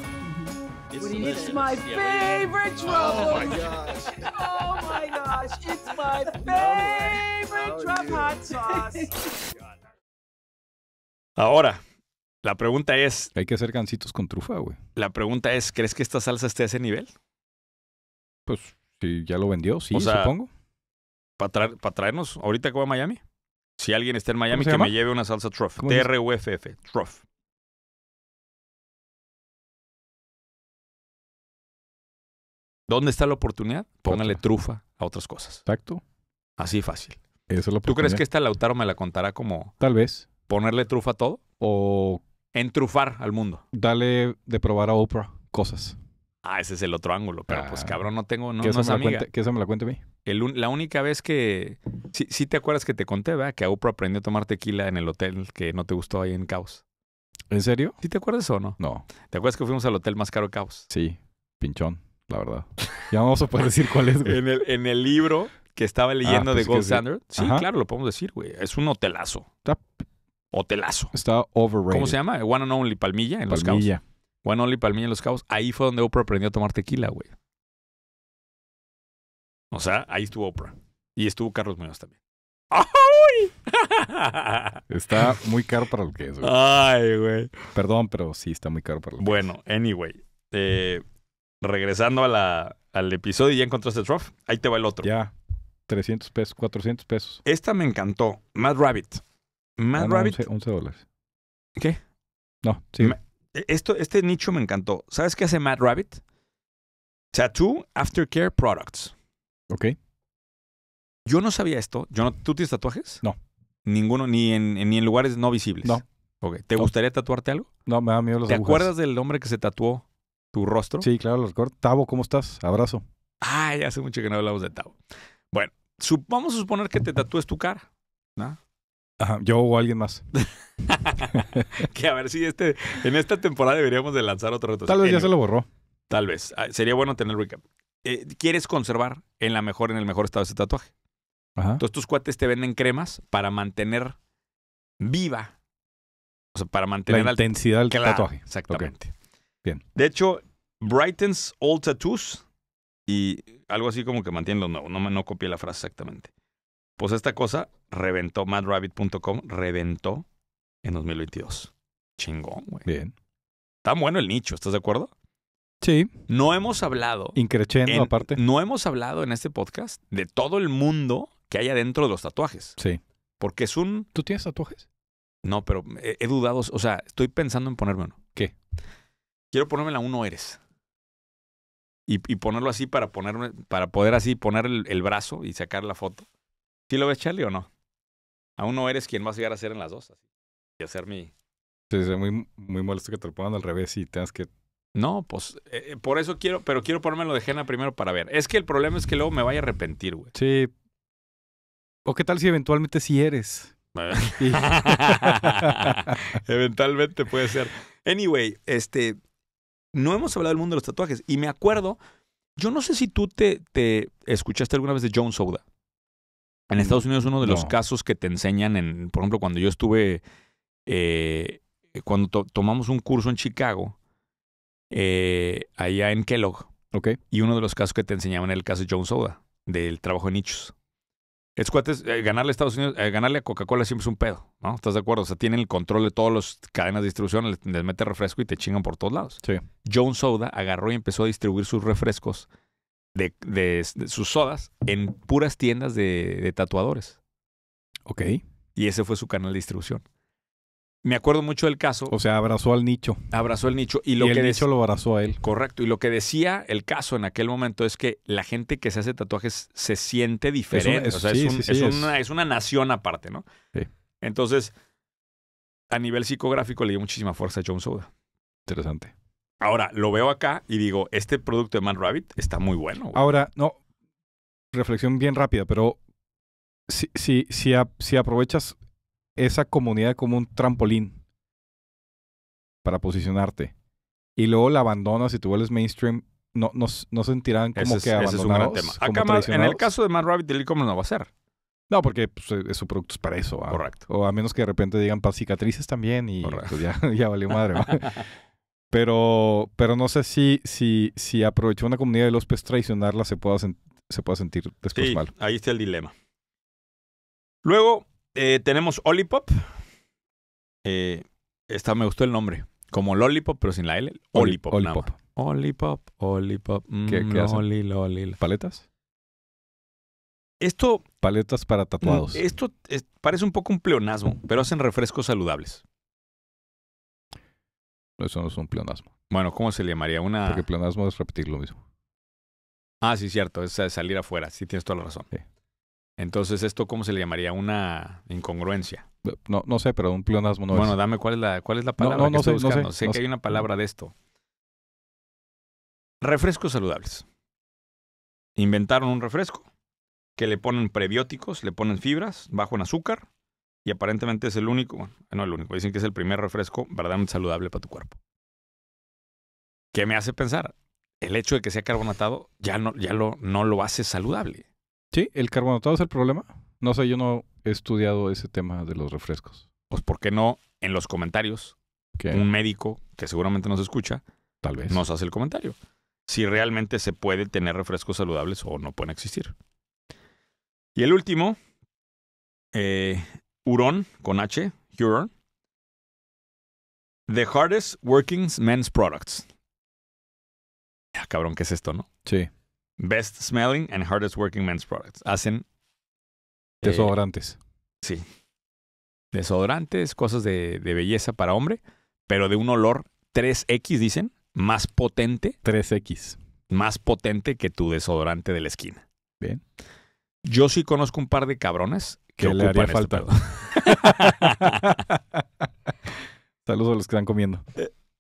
It's, it's my favorite drop. Oh my gosh. oh my gosh. It's my favorite drop hot sauce. Ahora, la pregunta es. Hay que hacer gancitos con trufa, güey. La pregunta es: ¿crees que esta salsa esté a ese nivel? Pues si ya lo vendió, sí, supongo. Para traernos, ahorita que voy a Miami. Si alguien está en Miami, que me lleve una salsa truff. T-R-U-F-F. Truff. ¿Dónde está la oportunidad? Póngale trufa a otras cosas. Exacto. Así fácil. Eso es ¿Tú crees que esta Lautaro me la contará como. Tal vez. Ponerle trufa a todo? O entrufar al mundo. Dale de probar a Oprah cosas. Ah, ese es el otro ángulo, pero pues ah, cabrón, no tengo. No, que, esa me la cuente a mí. la única vez que. Si te acuerdas que te conté, ¿verdad? Que Oprah aprendió a tomar tequila en el hotel que no te gustó ahí en Caos. ¿En serio? ¿Sí te acuerdas o no? No. ¿Te acuerdas que fuimos al hotel más caro de Caos? Sí, pinchón, la verdad. Ya vamos a poder decir cuál es, güey. en, el, en el libro que estaba leyendo ah, de pues, Gold Standard. Sí, claro, lo podemos decir, güey. Es un hotelazo. Está o Hotelazo. Está overrated. ¿Cómo se llama? One and Only Palmilla en Los Cabos. One Only Palmilla en Los Cabos. Ahí fue donde Oprah aprendió a tomar tequila, güey. O sea, ahí estuvo Oprah. Y estuvo Carlos Muñoz también. ¡Ay! Está muy caro para lo que es, Ay, güey. Perdón, pero sí está muy caro para lo que bueno, anyway. Eh, regresando a al episodio, ya encontraste el trough. Ahí te va el otro. Ya. 300 pesos, 400 pesos. Esta me encantó. Mad Rabbit. Ah, Matt Rabbit. 11, dólares. ¿Qué? No, sí. E, esto, este nicho me encantó. ¿Sabes qué hace Mad Rabbit? Tattoo Aftercare Products. Ok. Yo no sabía esto. ¿Tú tienes tatuajes? No. Ninguno, ni en, ni en lugares no visibles. No. Okay. ¿Te gustaría tatuarte algo? No, me da miedo las ¿Te acuerdas del hombre que se tatuó tu rostro? Sí, claro, los recuerdo. Tavo, ¿cómo estás? Abrazo. Ay, hace mucho que no hablamos de Tavo. Bueno, vamos a suponer que te tatúes tu cara. ¿no? yo o alguien más. que a ver si este, en esta temporada deberíamos de lanzar otro reto. Tal vez ya se lo borró. Tal vez. Ah, sería bueno tener recap. Eh, ¿Quieres conservar en la mejor, en el mejor estado ese tatuaje? Ajá. Entonces tus cuates te venden cremas para mantener viva. O sea, para mantener la intensidad del tatuaje. Exactamente. Bien. De hecho, Brightens Old Tattoos y algo así como que mantienen los nuevo. No, no, no copié la frase exactamente. Pues esta cosa reventó, madrabbit.com reventó en 2022. Chingón, güey. Bien. Tan bueno el nicho, ¿estás de acuerdo? Sí. No hemos hablado. Increchendo, aparte. No hemos hablado en este podcast de todo el mundo que hay adentro de los tatuajes. Sí. Porque es un. ¿Tú tienes tatuajes? No, pero he, dudado. O sea, estoy pensando en ponerme uno. ¿Qué? Quiero ponerme la uno eres. Y, ponerlo así para ponerme, para poder así poner el, brazo y sacar la foto. ¿Sí lo ves, Charlie, o no? aún no eres quien vas a llegar a ser en las dos. Así. Y hacer mi... Sí, es muy, muy molesto que te lo pongan al revés y tengas que... No, pues eh, eh, por eso quiero, pero quiero ponérmelo de henna primero para ver. Es que el problema es que luego me vaya a arrepentir, güey. Sí. ¿O qué tal si eventualmente sí eres? eventualmente puede ser. Anyway, este, no hemos hablado del mundo de los tatuajes. Y me acuerdo, yo no sé si tú te, te escuchaste alguna vez de Jones Soda. En Estados mm, Unidos uno de los casos que te enseñan, en, por ejemplo, cuando yo estuve, eh, cuando tomamos un curso en Chicago, eh, allá en Kellogg, okay. y uno de los casos que te enseñaban era el caso de Jones Soda, del trabajo en nichos. Es cuates, eh, ganarle a Estados Unidos, eh, ganarle a Coca-Cola siempre es un pedo, ¿no? ¿Estás de acuerdo? O sea, tienen el control de todas las cadenas de distribución, les, mete refresco y te chingan por todos lados. Sí. Jones Soda agarró y empezó a distribuir sus refrescos de, sus sodas en puras tiendas de, tatuadores. Ok. Y ese fue su canal de distribución me acuerdo mucho del caso. O sea, abrazó al nicho. Abrazó el nicho. Y, lo que el nicho lo abrazó a él. Correcto. Y lo que decía el caso en aquel momento es que la gente que se hace tatuajes se siente diferente. Es una nación aparte, ¿no? Sí. Entonces, a nivel psicográfico le dio muchísima fuerza a John Soda. Interesante. Ahora, lo veo acá y digo, este producto de Man Rabbit está muy bueno. Ahora, no, reflexión bien rápida, pero si, si, si, si aprovechas esa comunidad como un trampolín para posicionarte y luego la abandonas y tú vuelves mainstream, no, no, no sentirán como que abandonados. Ese es un gran tema. Acá en el caso de Man Rabbit, el e-commerce no va a ser. No, porque pues, e-, su producto es para eso. Correcto. O a menos que de repente digan para cicatrices también y pues, ya, ya valió madre. Pero, pero no sé si, si, si aprovechar una comunidad de los traicionarla se pueda, se pueda sentir después sí, Ahí está el dilema. Luego eh, tenemos Olipop. Eh, esta me gustó el nombre. Como Lollipop, pero sin la L. Olipop. Olipop. Olipop, mm, ¿Qué, ¿Paletas? Esto. Paletas para tatuados. Esto parece un poco un pleonasmo, pero hacen refrescos saludables. Eso no es un pleonasmo. Bueno, ¿cómo se le llamaría una...? Porque pleonasmo es repetir lo mismo. Ah, sí, cierto, es eh, salir afuera, sí tienes toda la razón. Entonces, ¿esto cómo se le llamaría? Una incongruencia. Eh, no, no sé, pero un pleonasmo no es. Bueno, dame cuál es la, cuál es la palabra no, no, que no sé, sé, que hay una palabra de esto. Refrescos saludables. Inventaron un refresco que le ponen prebióticos, le ponen fibras, bajo en azúcar, y aparentemente es el único, no el único, dicen que es el primer refresco verdaderamente saludable para tu cuerpo. ¿Qué me hace pensar? El hecho de que sea carbonatado ya no, ya lo, no lo hace saludable. Sí, el carbonatado es el problema. No sé, yo no he estudiado ese tema de los refrescos. Pues, ¿por qué no en los comentarios? Un médico que seguramente nos escucha, tal vez nos hace el comentario. Si realmente se puede tener refrescos saludables o no pueden existir. Y el último, eh, Hurón, con H, Huron. The Hardest Working Men's Products. Ah, cabrón, ¿qué es esto, no? Sí. Best Smelling and Hardest Working Men's Products. Hacen... Eh, desodorantes. sí. Desodorantes, cosas de, de belleza para hombre, pero de un olor 3X, dicen, más potente. 3X. Más potente que tu desodorante de la esquina. Bien. Yo sí conozco un par de cabrones que, le haría falta. Saludos a los que están comiendo.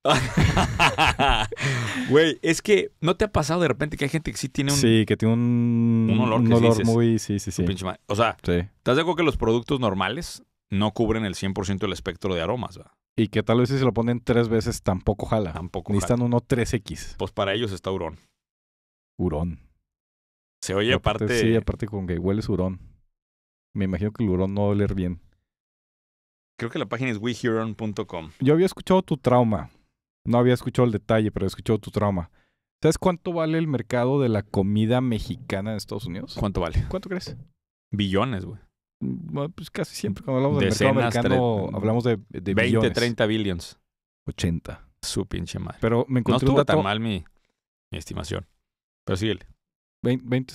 Güey, es que ¿no te ha pasado de repente que hay gente que sí tiene un... Sí, que tiene un, un olor, que muy... Sí, sí, sí. o sea, ¿te ¿estás de acuerdo que los productos normales no cubren el 100% del espectro de aromas? Y que tal vez si se lo ponen tres veces tampoco jala. Tampoco Necesitan uno 3X. Pues para ellos está hurón. Hurón. Se oye aparte... Sí, aparte con que huele hurón me imagino que el logró no oler bien. Creo que la página es wehuron.com. Yo había escuchado tu trauma. No había escuchado el detalle, pero he escuchado tu trauma. ¿Sabes cuánto vale el mercado de la comida mexicana en Estados Unidos? ¿Cuánto vale? ¿Cuánto crees? Billones, güey. Mm, pues casi siempre cuando hablamos de mercado americano hablamos de, de 20, 30 billions. 80. Su pinche madre. Pero me encontré no estuvo tan mal mi, estimación. Pero síguele. 20, 20,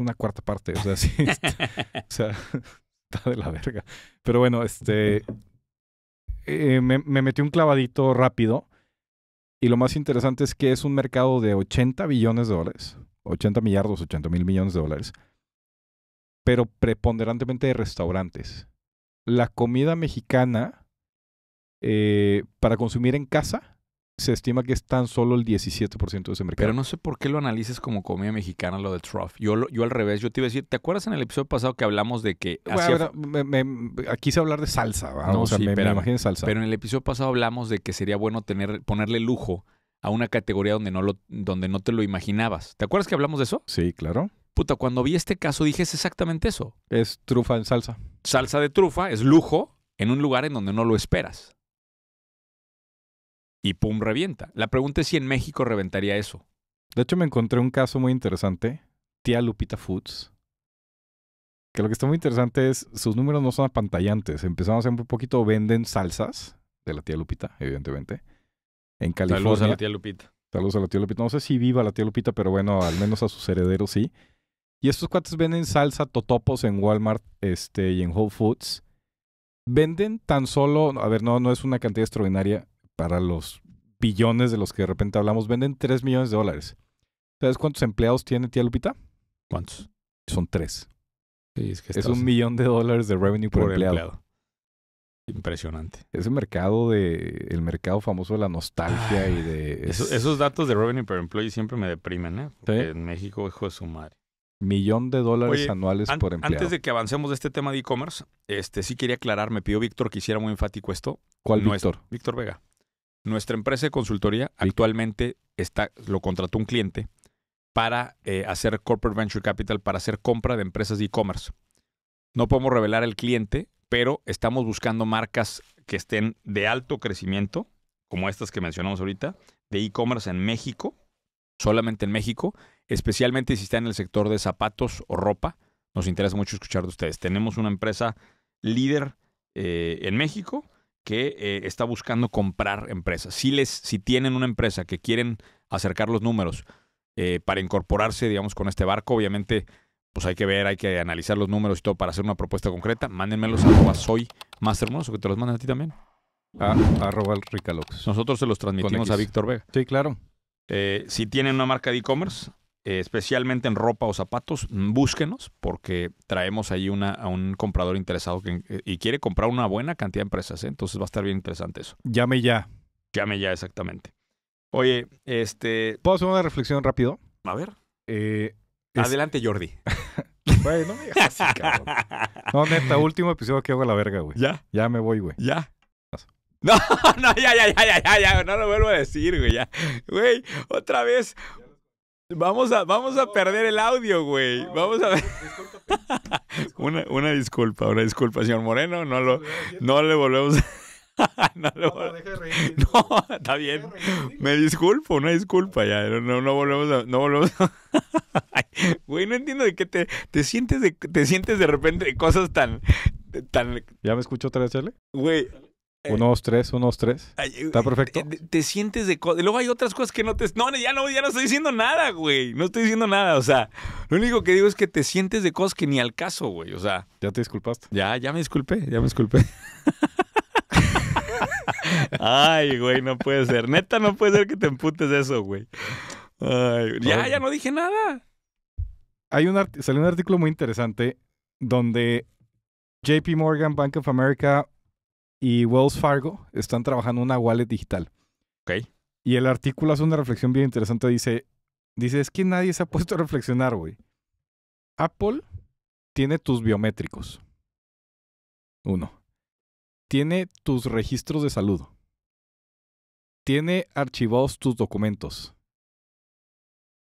una cuarta parte. O sea, sí. Está, sea, de la verga. Pero bueno, este. Eh, me, metí un clavadito rápido. Y lo más interesante es que es un mercado de 80 billones de dólares, 80 millardos, 80 mil millones de dólares, pero preponderantemente de restaurantes. La comida mexicana eh, para consumir en casa se estima que es tan solo el 17% de ese mercado. Pero no sé por qué lo analices como comida mexicana lo de truff. Yo, yo al revés, yo te iba a decir, ¿te acuerdas en el episodio pasado que hablamos de que... Bueno, quise hablar de salsa, ¿verdad? o sea, me, salsa. Pero en el episodio pasado hablamos de que sería bueno tener, ponerle lujo a una categoría donde no, lo, donde no te lo imaginabas. ¿Te acuerdas que hablamos de eso? Sí, claro. Puta, cuando vi este caso dije es exactamente eso. Es trufa en salsa. Salsa de trufa es lujo en un lugar en donde no lo esperas y pum, revienta. La pregunta es si en México reventaría eso. De hecho, me encontré un caso muy interesante. Tía Lupita Foods. Que lo que está muy interesante es, sus números no son apantallantes. Empezamos hace muy poquito, venden salsas de la tía Lupita, evidentemente. En California. Saludos a la tía Lupita. Saludos a la tía Lupita. No sé si viva la tía Lupita, pero bueno, al menos a sus herederos sí. Y estos cuates venden salsa totopos en Walmart este, y en Whole Foods. Venden tan solo, a ver, no, no es una cantidad extraordinaria, para los billones de los que de repente hablamos, venden 3 millones de dólares. ¿Sabes cuántos empleados tiene tía Lupita? ¿Cuántos? Son tres. Sí, es, que es un millón de dólares de revenue por, empleado. Impresionante. Ese mercado de el mercado famoso de la nostalgia y de ah, esos, datos de revenue per employee siempre me deprimen, ¿eh? en México, hijo de su madre. Millón de dólares anuales por empleado. Antes de que avancemos de este tema de e-commerce, este sí quería aclarar, me pidió Víctor que hiciera muy enfático esto. ¿Cuál no Víctor? Víctor Vega. Nuestra empresa de consultoría actualmente está, lo contrató un cliente para eh, hacer corporate venture capital, para hacer compra de empresas de e-commerce. No podemos revelar el cliente, pero estamos buscando marcas que estén de alto crecimiento, como estas que mencionamos ahorita, de e-commerce en México, solamente en México, especialmente si está en el sector de zapatos o ropa. Nos interesa mucho escuchar de ustedes. Tenemos una empresa líder eh, en México que eh, está buscando comprar empresas. Si, les, si tienen una empresa que quieren acercar los números eh, para incorporarse, digamos, con este barco, obviamente, pues hay que ver, hay que analizar los números y todo para hacer una propuesta concreta. Mándenmelos a soy más hermoso, que te los manden a ti también. A, arroba Ricalox. Nosotros se los transmitimos a Víctor Vega. Sí, claro. Eh, si tienen una marca de e-commerce, eh, especialmente en ropa o zapatos, mm, búsquenos porque traemos ahí una, a un comprador interesado eh, y quiere comprar una buena cantidad de empresas. ¿eh? Entonces va a estar bien interesante eso. Llame ya. Llame ya, exactamente. Oye, este... ¿Puedo hacer una reflexión rápido? A ver. Adelante, Jordi. Güey, no me digas así, cabrón. No, neta, último episodio que hago la verga, güey. Ya. Ya me voy, güey. Ya. No, no, ya, ya, ya, ya, ya, ya, no lo vuelvo a decir, güey, ya. Güey, otra vez, Vamos a, vamos a perder el audio, güey. Vamos a ver. Una, una disculpa, una disculpa, señor Moreno. No lo, no le volvemos no, no, está bien. Me disculpo, una disculpa ya. No, no volvemos no volvemos Güey, no entiendo de qué te, te sientes de, te sientes de repente cosas tan, tan. ¿Ya me escuchó otra vez, Güey, eh, unos tres, unos tres. Está eh, perfecto. Te, sientes de. cosas... Luego hay otras cosas que no te. No, ya no, ya no estoy diciendo nada, güey. No estoy diciendo nada. O sea, lo único que digo es que te sientes de cosas que ni al caso, güey. O sea. Ya te disculpaste. Ya, ya me disculpé, ya me disculpé. Ay, güey, no puede ser. Neta, no puede ser que te emputes eso, güey. ya, ya no dije nada. Hay un salió un artículo muy interesante donde JP Morgan, Bank of America y Wells Fargo están trabajando una wallet digital. Ok. Y el artículo hace una reflexión bien interesante. Dice, dice es que nadie se ha puesto a reflexionar, güey. Apple tiene tus biométricos. Uno. Tiene tus registros de salud. Tiene archivados tus documentos.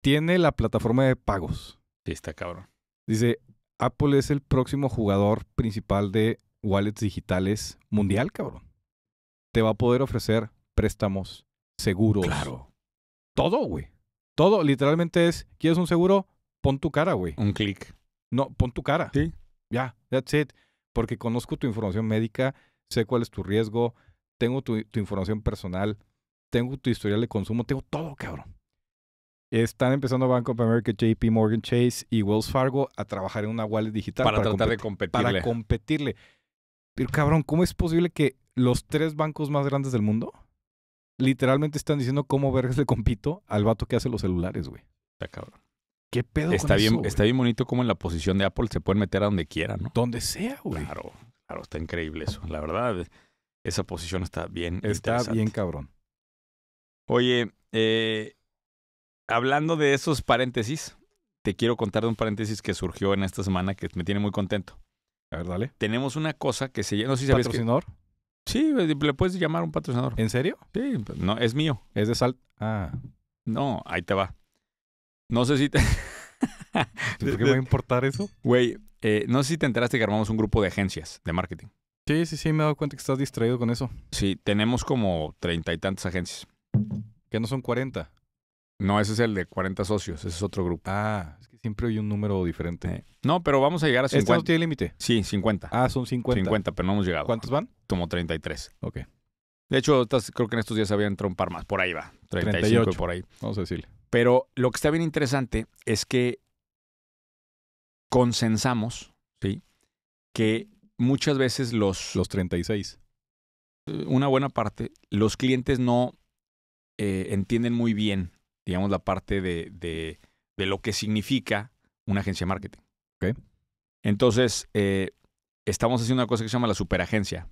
Tiene la plataforma de pagos. Sí, está cabrón. Dice, Apple es el próximo jugador principal de wallets digitales mundial, cabrón. Te va a poder ofrecer préstamos, seguros. Claro. Todo, güey. Todo, literalmente es, ¿quieres un seguro? Pon tu cara, güey. Un clic. No, pon tu cara. Sí. Ya, that's it. Porque conozco tu información médica, sé cuál es tu riesgo, tengo tu, información personal, tengo tu historial de consumo, tengo todo, cabrón. Están empezando Banco of America, JP Morgan Chase y Wells Fargo a trabajar en una wallet digital. Para, tratar de competirle. Para competirle cabrón, ¿cómo es posible que los tres bancos más grandes del mundo literalmente están diciendo cómo vergas le compito al vato que hace los celulares, güey? Está cabrón. ¿Qué pedo está bien, eso, Está bien bonito cómo en la posición de Apple se pueden meter a donde quieran, ¿no? Donde sea, güey. Claro, claro, está increíble eso. La verdad, esa posición está bien. Está bien cabrón. Oye, eh, hablando de esos paréntesis, te quiero contar de un paréntesis que surgió en esta semana que me tiene muy contento. A ver, dale. Tenemos una cosa que se llama. ¿Patrocinador? Sí, le puedes llamar un patrocinador. ¿En serio? Sí, no, es mío. Es de Salt. Ah. No, ahí te va. No sé si te. ¿Por qué va a importar eso? Güey, eh, no sé si te enteraste que armamos un grupo de agencias de marketing. Sí, sí, sí, me he dado cuenta que estás distraído con eso. Sí, tenemos como treinta y tantas agencias. Que no son cuarenta. No, ese es el de 40 socios, ese es otro grupo. Ah, es que siempre hay un número diferente. Eh, no, pero vamos a llegar a 50. ¿Este no tiene límite? Sí, 50. Ah, son 50. 50, pero no hemos llegado. ¿Cuántos van? Tomo 33. Ok. De hecho, creo que en estos días habían entrado un par más, por ahí va, 35 38. por ahí. Vamos a decirle. Pero lo que está bien interesante es que consensamos, ¿sí? Que muchas veces los... Los 36. Eh, una buena parte, los clientes no eh, entienden muy bien digamos, la parte de, lo que significa una agencia de marketing. ¿okay? Entonces, eh, estamos haciendo una cosa que se llama la superagencia,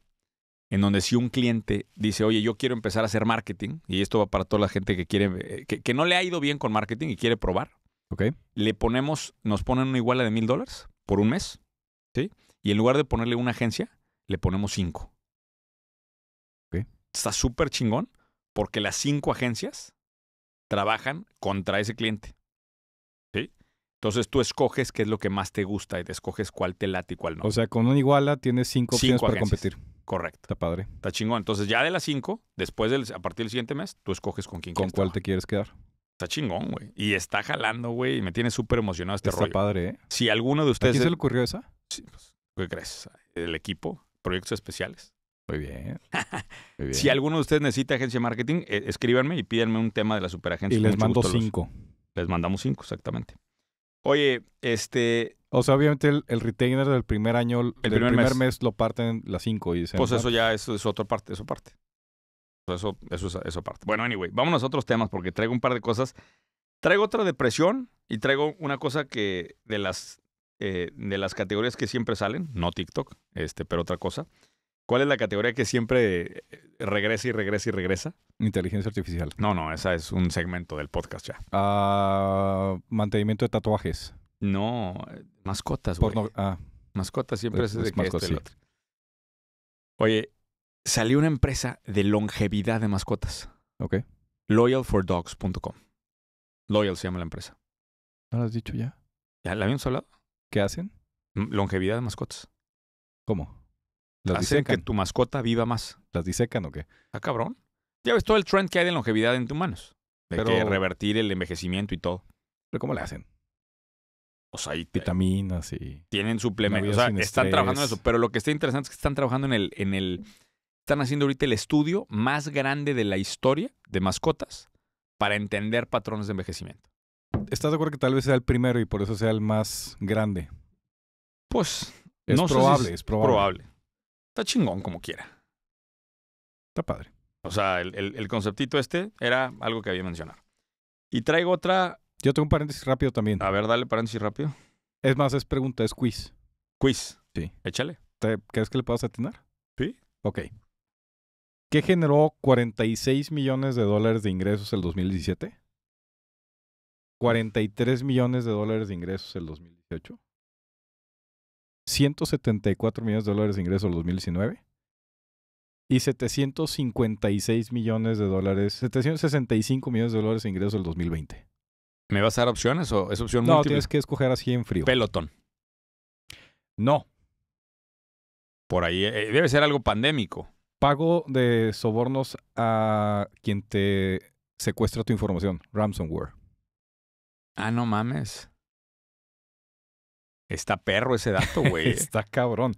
en donde si un cliente dice, oye, yo quiero empezar a hacer marketing, y esto va para toda la gente que quiere, eh, que, no le ha ido bien con marketing y quiere probar, okay. le ponemos, nos ponen una iguala de mil dólares por un mes, ¿sí? Y en lugar de ponerle una agencia, le ponemos cinco. Okay. Está súper chingón, porque las cinco agencias trabajan contra ese cliente. ¿Sí? Entonces tú escoges qué es lo que más te gusta y te escoges cuál te late y cuál no. O sea, con una iguala tienes cinco, cinco opciones para competir. Correcto. Está padre. Está chingón. Entonces ya de las cinco, después del, a partir del siguiente mes, tú escoges con quién ¿Con cuál te quieres quedar? Está chingón, güey. Y está jalando, güey. Y me tiene súper emocionado este rollo. Está padre, ¿eh? Si alguno de ustedes... ¿A quién se le ocurrió esa? Sí, pues, ¿Qué crees? El equipo, proyectos especiales. Muy bien. si alguno de ustedes necesita agencia de marketing, eh, escríbanme y pídanme un tema de la superagencia. Y les mando cinco. les mandamos cinco, exactamente. Oye, este... O sea, obviamente el, retainer del primer año, el del primer, mes. lo parten las cinco y Pues ah, eso ya, eso es otra parte, eso parte. Eso, eso, eso, parte. Bueno, anyway, vámonos a otros temas porque traigo un par de cosas. Traigo otra depresión y traigo una cosa que de las, eh, de las categorías que siempre salen, no TikTok, este, pero otra cosa. ¿Cuál es la categoría que siempre eh, regresa y regresa y regresa? Inteligencia artificial. No, no, esa es un segmento del podcast ya. Ah, mantenimiento de tatuajes. No, eh, mascotas, ah. Mascotas siempre es, de que mascotas, este, el otro. Oye, salió una empresa de longevidad de mascotas. Ok. Loyalfordogs.com. Loyal se llama la empresa. ¿No lo has dicho ya? ¿Ya la habíamos hablado? ¿Qué hacen? Mm, longevidad de mascotas. ¿Cómo? Las dicen que tu mascota viva más. ¿Las disecan o qué? Ah, cabrón. Ya ves todo el trend que hay de longevidad en humanos. De que revertir el envejecimiento y todo. ¿Pero cómo le hacen? O sea, hay, vitaminas y. Tienen suplementos. O sea, están trabajando en eso. Pero lo que está interesante es que están trabajando en el, en el. Están haciendo ahorita el estudio más grande de la historia de mascotas para entender patrones de envejecimiento. ¿Estás de acuerdo que tal vez sea el primero y por eso sea el más grande? Pues. Es probable, es, probable está chingón como quiera. Está padre. O sea, el, conceptito este era algo que había mencionado. Y traigo otra. Yo tengo un paréntesis rápido también. A ver, dale paréntesis rápido. Es más, es pregunta, es quiz. Quiz. Sí. Échale. ¿Crees que le puedas atinar? Sí. Ok. ¿Qué generó 46 millones de dólares de ingresos el 2017? 43 millones de dólares de ingresos el 2018 174 millones de dólares de ingresos en 2019 y 756 millones de dólares, 765 millones de dólares de ingresos en 2020. ¿Me vas a dar opciones o es opción no, No, tienes que escoger así en frío. Pelotón. No. Por ahí eh, eh, debe ser algo pandémico. Pago de sobornos a quien te secuestra tu información, ransomware. Ah, no mames. Está perro ese dato, güey. Está cabrón.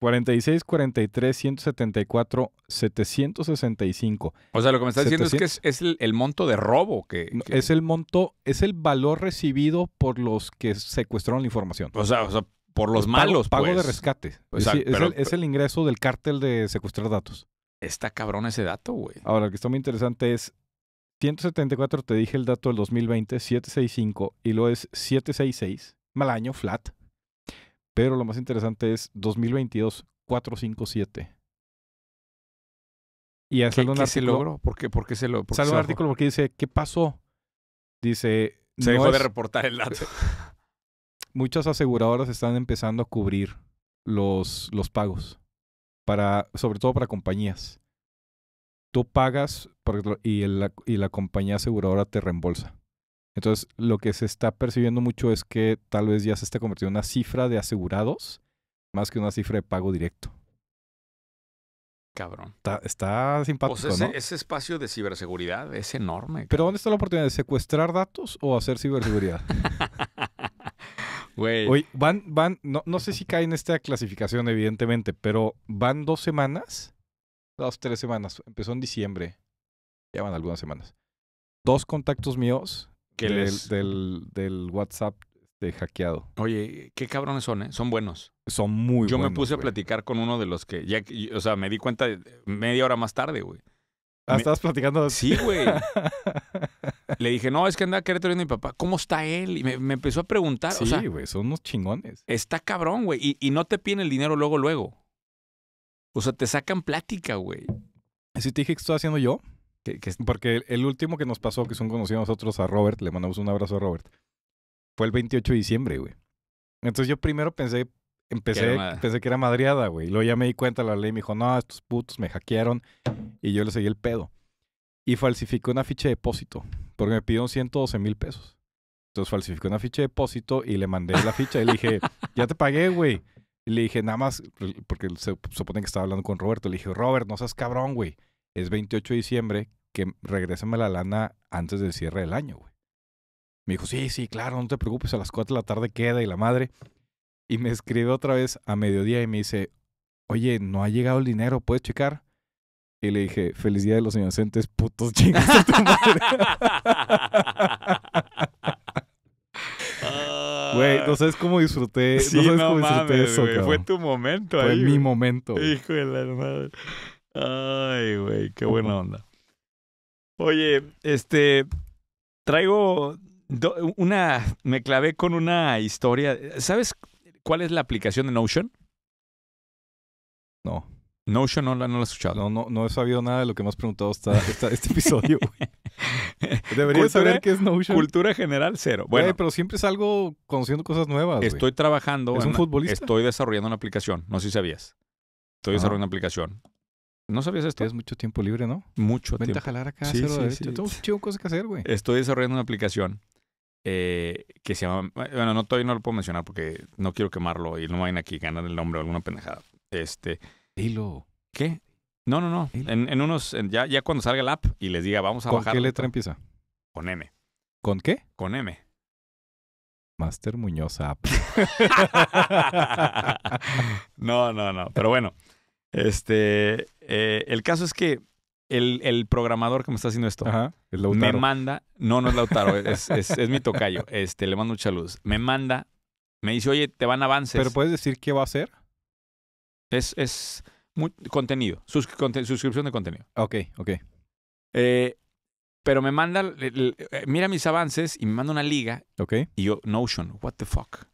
46, 43, 174, 765. O sea, lo que me estás diciendo es que es, el, monto de robo que, Es el monto, es el valor recibido por los que secuestraron la información. O sea, o sea por los malos. Pago, pago de pues. rescate. Pues, o es, el, ingreso del cártel de secuestrar datos. Está cabrón ese dato, güey. Ahora, lo que está muy interesante es 174, te dije el dato del 2020, 765, y lo es 766, mal año, flat. Pero lo más interesante es 2022, 457. Y ha salido un ¿qué se logró? ¿Por qué, se lo, por sale artículo porque dice, ¿qué pasó? Dice... Se dejó de reportar el dato. Muchas aseguradoras están empezando a cubrir los, los pagos, para, sobre todo para compañías. Tú pagas y, y la compañía aseguradora te reembolsa. Entonces, lo que se está percibiendo mucho es que tal vez ya se está convirtiendo en una cifra de asegurados más que una cifra de pago directo. Cabrón. Está, está pues simpático. ese, ese, espacio de ciberseguridad es enorme. Pero ¿dónde está la oportunidad de secuestrar datos o hacer ciberseguridad? Güey. van, van, no, no sé si cae en esta clasificación, evidentemente, pero van dos semanas, dos, tres semanas. Empezó en diciembre. Ya van algunas semanas. Dos contactos míos del, del, WhatsApp de este, hackeado. Oye, qué cabrones son, ¿eh? Son buenos. Son muy Yo buenos. Yo me puse a platicar con uno de los que, ya, o sea, me di cuenta media hora más tarde, güey. Ah, estabas platicando. Sí, güey. Le dije, no, es que anda Querétaro viendo a mi papá. ¿Cómo está él? Y me, empezó a preguntar. Sí, güey, son unos chingones. Está cabrón, güey. Y, y no te piden el dinero luego, luego. O sea, te sacan plática, güey. ¿Así te dije que estoy haciendo yo? porque el último que nos pasó, que son un conocido nosotros, a Robert, le mandamos un abrazo a Robert, fue el 28 de diciembre, güey. Entonces yo primero pensé, empecé, pensé que era madreada, güey. Luego ya me di cuenta, la ley me dijo, no, estos putos me hackearon y yo le seguí el pedo. Y falsificó una ficha de depósito, porque me pidieron 112 mil pesos. Entonces falsificó una ficha de depósito y le mandé la ficha y le dije, ya te pagué, güey. Y le dije, nada más, porque se supone que estaba hablando con Roberto, le dije, Robert, no seas cabrón, güey. Es 28 de diciembre, que regrésame la lana antes del cierre del año, güey. Me dijo, sí, sí, claro, no te preocupes, a las 4 de la tarde queda y la madre. Y me escribe otra vez a mediodía y me dice, oye, no ha llegado el dinero, ¿puedes checar? Y le dije, felicidad de los inocentes, putos chingos de tu madre. Güey, no ah. sabes cómo disfruté, sí, no sabes cómo disfruté Fue tu momento Fue mi momento. Hijo de la madre. Ay, güey, qué buena onda. Oye, este, traigo una, me clavé con una historia. ¿Sabes cuál es la aplicación de Notion? No. Notion no, la he escuchado. No, no, he sabido nada de lo que me has preguntado hasta, este episodio, güey. Deberías saber qué es Notion. Cultura general cero. Bueno, pero siempre salgo conociendo cosas nuevas. Estoy trabajando. Es un futbolista. Estoy desarrollando una aplicación. No sé si sabías. Estoy desarrollando una aplicación. No sabías esto. Tienes mucho tiempo libre, ¿no? Mucho Vente a jalar acá, sí, sí, sí. Este. Tengo chido cosas que hacer, güey. Estoy desarrollando una aplicación eh, que se llama... Bueno, no, todavía no lo puedo mencionar porque no quiero quemarlo y no vayan aquí ganar el nombre o alguna pendejada. Este... Dilo. ¿Qué? No, no, no. En, unos... ya, ya cuando salga el app y les diga, vamos a bajar... ¿Con qué letra empieza? Con M. ¿Con qué? Con M. Master Muñoz App. no, no, no. Pero bueno... Este, eh, el caso es que el, el, programador que me está haciendo esto me manda, no, no es Lautaro, es, es, mi tocayo, este, le mando mucha luz. Me manda, me dice, oye, te van avances. ¿Pero puedes decir qué va a hacer? Es, es contenido, suscripción de contenido. Ok, ok. Eh, pero me manda, eh, mira mis avances y me manda una liga. Ok. Y yo, Notion, what the fuck?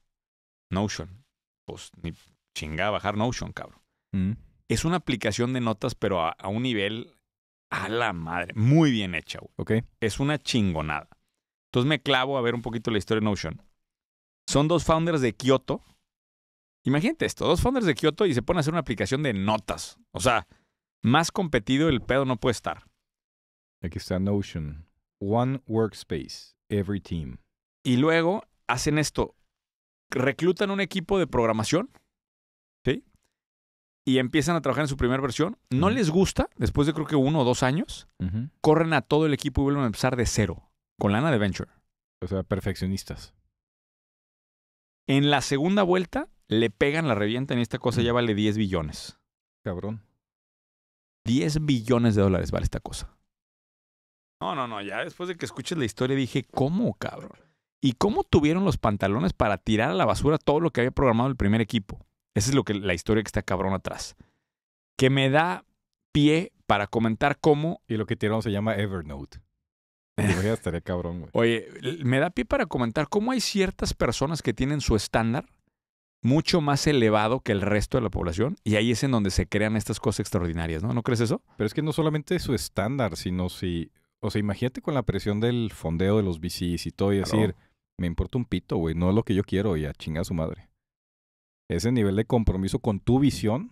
Notion. Pues ni chingada bajar Notion, cabrón. Mm es una aplicación de notas, pero a, un nivel a la madre, muy bien hecha, Ok. Es una chingonada. Entonces me clavo a ver un poquito la historia de Notion. Son dos founders de Kyoto. Imagínate esto, dos founders de Kyoto y se ponen a hacer una aplicación de notas. O sea, más competido el pedo no puede estar. Aquí está Notion. One workspace, every team. Y luego hacen esto. Reclutan un equipo de programación y empiezan a trabajar en su primera versión, no les gusta, después de creo que uno o dos años, corren a todo el equipo y vuelven a empezar de cero, con lana de venture. O sea, perfeccionistas. En la segunda vuelta le pegan, la revientan y esta cosa ya vale 10 billones. Cabrón. 10 billones de dólares vale esta cosa. No, no, no, ya después de que escuches la historia dije, ¿cómo, cabrón? ¿Y cómo tuvieron los pantalones para tirar a la basura todo lo que había programado el primer equipo? Esa es lo que, la historia que está cabrón atrás. Que me da pie para comentar cómo. Y lo que tiraron se llama Evernote. ya estaría cabrón, güey. Oye, me da pie para comentar cómo hay ciertas personas que tienen su estándar mucho más elevado que el resto de la población y ahí es en donde se crean estas cosas extraordinarias, ¿no? ¿No crees eso? Pero es que no solamente su estándar, sino si, o sea, imagínate con la presión del fondeo de los VCs y todo y decir, me importa un pito, güey, no es lo que yo quiero y a chingar a su madre ese nivel de compromiso con tu visión,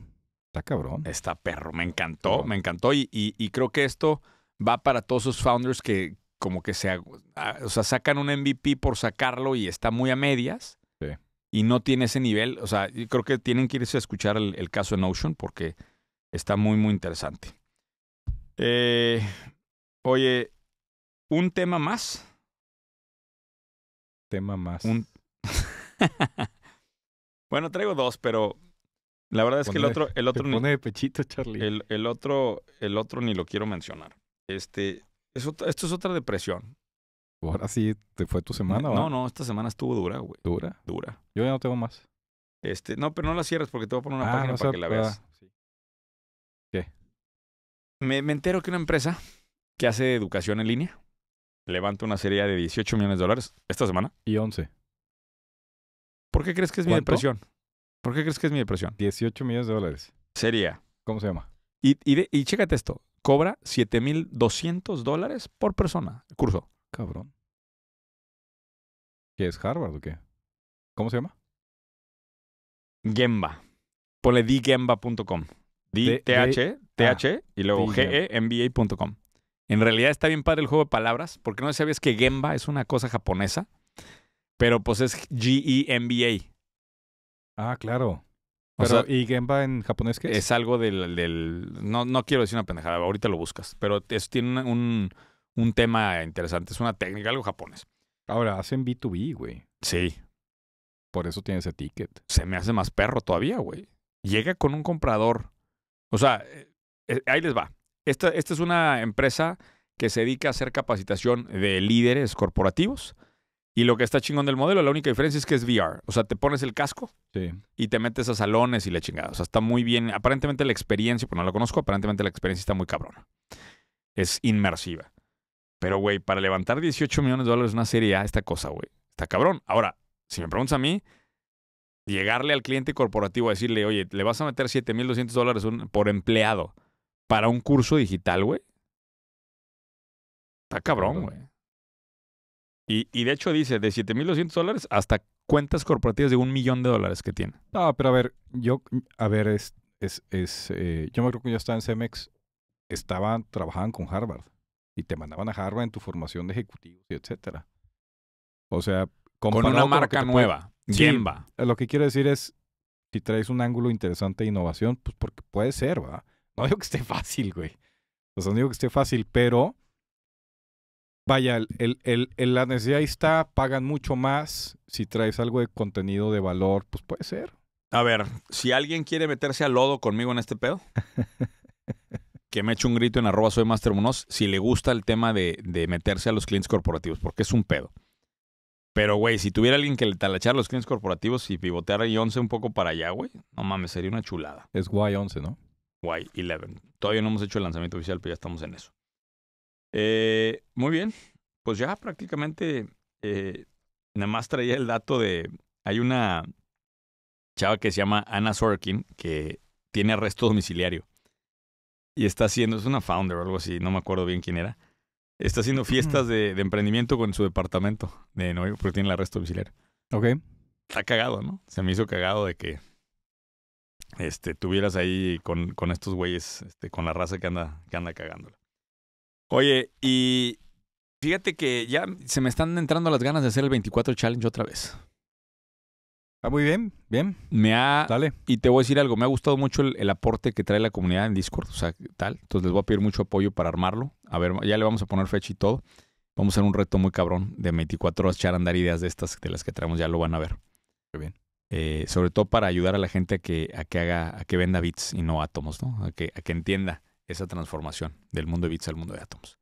está cabrón. Está perro, me encantó, me encantó. Y, y, creo que esto va para todos esos founders que como que se, o sea, sacan un MVP por sacarlo y está muy a medias. Sí. Y no tiene ese nivel. O sea, creo que tienen que irse a escuchar el, caso de Notion porque está muy, muy interesante. Eh, oye, un tema más. Tema más. Un... Bueno, traigo dos, pero la verdad es que el otro, el otro pone ni, de pechito, Charlie. El, el, otro, el otro ni lo quiero mencionar. Este, es esto es otra depresión. Ahora sí, ¿te fue tu semana? No, no, no, esta semana estuvo dura, güey. ¿Dura? Dura. Yo ya no tengo más. Este, no, pero no la cierres porque te voy a poner una ah, página para que la veas. ¿Qué? Me, me entero que una empresa que hace educación en línea levanta una serie de 18 millones de dólares esta semana. Y 11. ¿Por qué crees que es mi depresión? ¿Por qué crees que es mi depresión? 18 millones de dólares. Sería. ¿Cómo se llama? Y, chécate esto. Cobra 7,200 dólares por persona. curso. Cabrón. ¿Qué es Harvard o qué? ¿Cómo se llama? Gemba. Ponle digemba.com D-T-H, T-H ah, y luego G-E-M-B-A.com. E en realidad está bien padre el juego de palabras, porque no sabías que Gemba es una cosa japonesa pero pues es G-E-M-B-A. Ah, claro. O sea, ¿Y GEMBA en japonés qué es? Es algo del... del no, no, quiero decir una pendejada, ahorita lo buscas, pero eso tiene un, un, tema interesante, es una técnica, algo japonés. Ahora, hacen B2B, güey. Sí. Por eso tiene ese ticket. Se me hace más perro todavía, güey. Llega con un comprador. O sea, eh, eh, ahí les va. Esta, esta es una empresa que se dedica a hacer capacitación de líderes corporativos y lo que está chingón del modelo, la única diferencia es que es VR. O sea, te pones el casco y te metes a salones y la chingada. O sea, está muy bien. Aparentemente la experiencia, pues no la conozco, aparentemente la experiencia está muy cabrona. Es inmersiva. Pero, güey, para levantar 18 millones de dólares una serie A, esta cosa, güey, está cabrón. Ahora, si me preguntas a mí, llegarle al cliente corporativo a decirle, oye, le vas a meter 7.200 dólares por empleado para un curso digital, güey. Está cabrón, güey. Y, y de hecho dice, de 7.200 dólares hasta cuentas corporativas de un millón de dólares que tiene. No, pero a ver, yo, a ver, es, es, es eh, yo me acuerdo que ya estaba en Cemex, estaban, trabajaban con Harvard y te mandaban a Harvard en tu formación de ejecutivos y etcétera. O sea, con una marca nueva. ¿Quién va? lo que quiero decir es, si traes un ángulo interesante de innovación, pues porque puede ser, ¿va? No digo que esté fácil, güey. O sea, no digo que esté fácil, pero Vaya, el, el, la necesidad ahí está, pagan mucho más. Si traes algo de contenido de valor, pues puede ser. A ver, si alguien quiere meterse al lodo conmigo en este pedo, que me eche un grito en arroba soy Master si le gusta el tema de, meterse a los clientes corporativos, porque es un pedo. Pero, güey, si tuviera alguien que le talachara los clientes corporativos y pivoteara y 11 un poco para allá, güey, no mames, sería una chulada. Es Y11, ¿no? Y11. Todavía no hemos hecho el lanzamiento oficial, pero ya estamos en eso. Eh, muy bien, pues ya prácticamente eh, nada más traía el dato de, hay una chava que se llama Anna Sorkin que tiene arresto domiciliario y está haciendo, es una founder o algo así, no me acuerdo bien quién era, está haciendo fiestas de, emprendimiento con su departamento de Nueva York porque tiene el arresto domiciliario. Ok. Está cagado, ¿no? Se me hizo cagado de que este, tuvieras ahí con, con estos güeyes, este, con la raza que anda, que anda cagándola. Oye, y fíjate que ya se me están entrando las ganas de hacer el 24 Challenge otra vez. Ah, muy bien, bien. Me ha. Dale. Y te voy a decir algo, me ha gustado mucho el, aporte que trae la comunidad en Discord, o sea, tal. Entonces les voy a pedir mucho apoyo para armarlo. A ver, ya le vamos a poner fecha y todo. Vamos a hacer un reto muy cabrón de 24 horas echar dar ideas de estas, de las que traemos, ya lo van a ver. Muy bien. Eh, sobre todo para ayudar a la gente a que, a que haga, a que venda bits y no átomos, ¿no? A que, a que entienda esa transformación del mundo de bits al mundo de átomos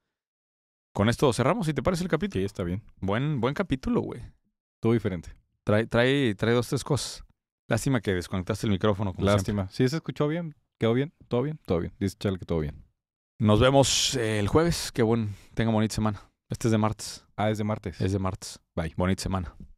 Con esto cerramos, si te parece el capítulo. Sí, está bien. Buen, buen capítulo, güey. Todo diferente. Trae, trae, trae dos, tres cosas. Lástima que desconectaste el micrófono. Como Lástima. si Sí, se escuchó bien. ¿Quedó bien? ¿Todo bien? Todo bien. Dice Chale que todo bien. Nos vemos eh, el jueves. Qué buen. Tenga bonita semana. Este es de martes. Ah, es de martes. Es de martes. Bye. Bonita semana.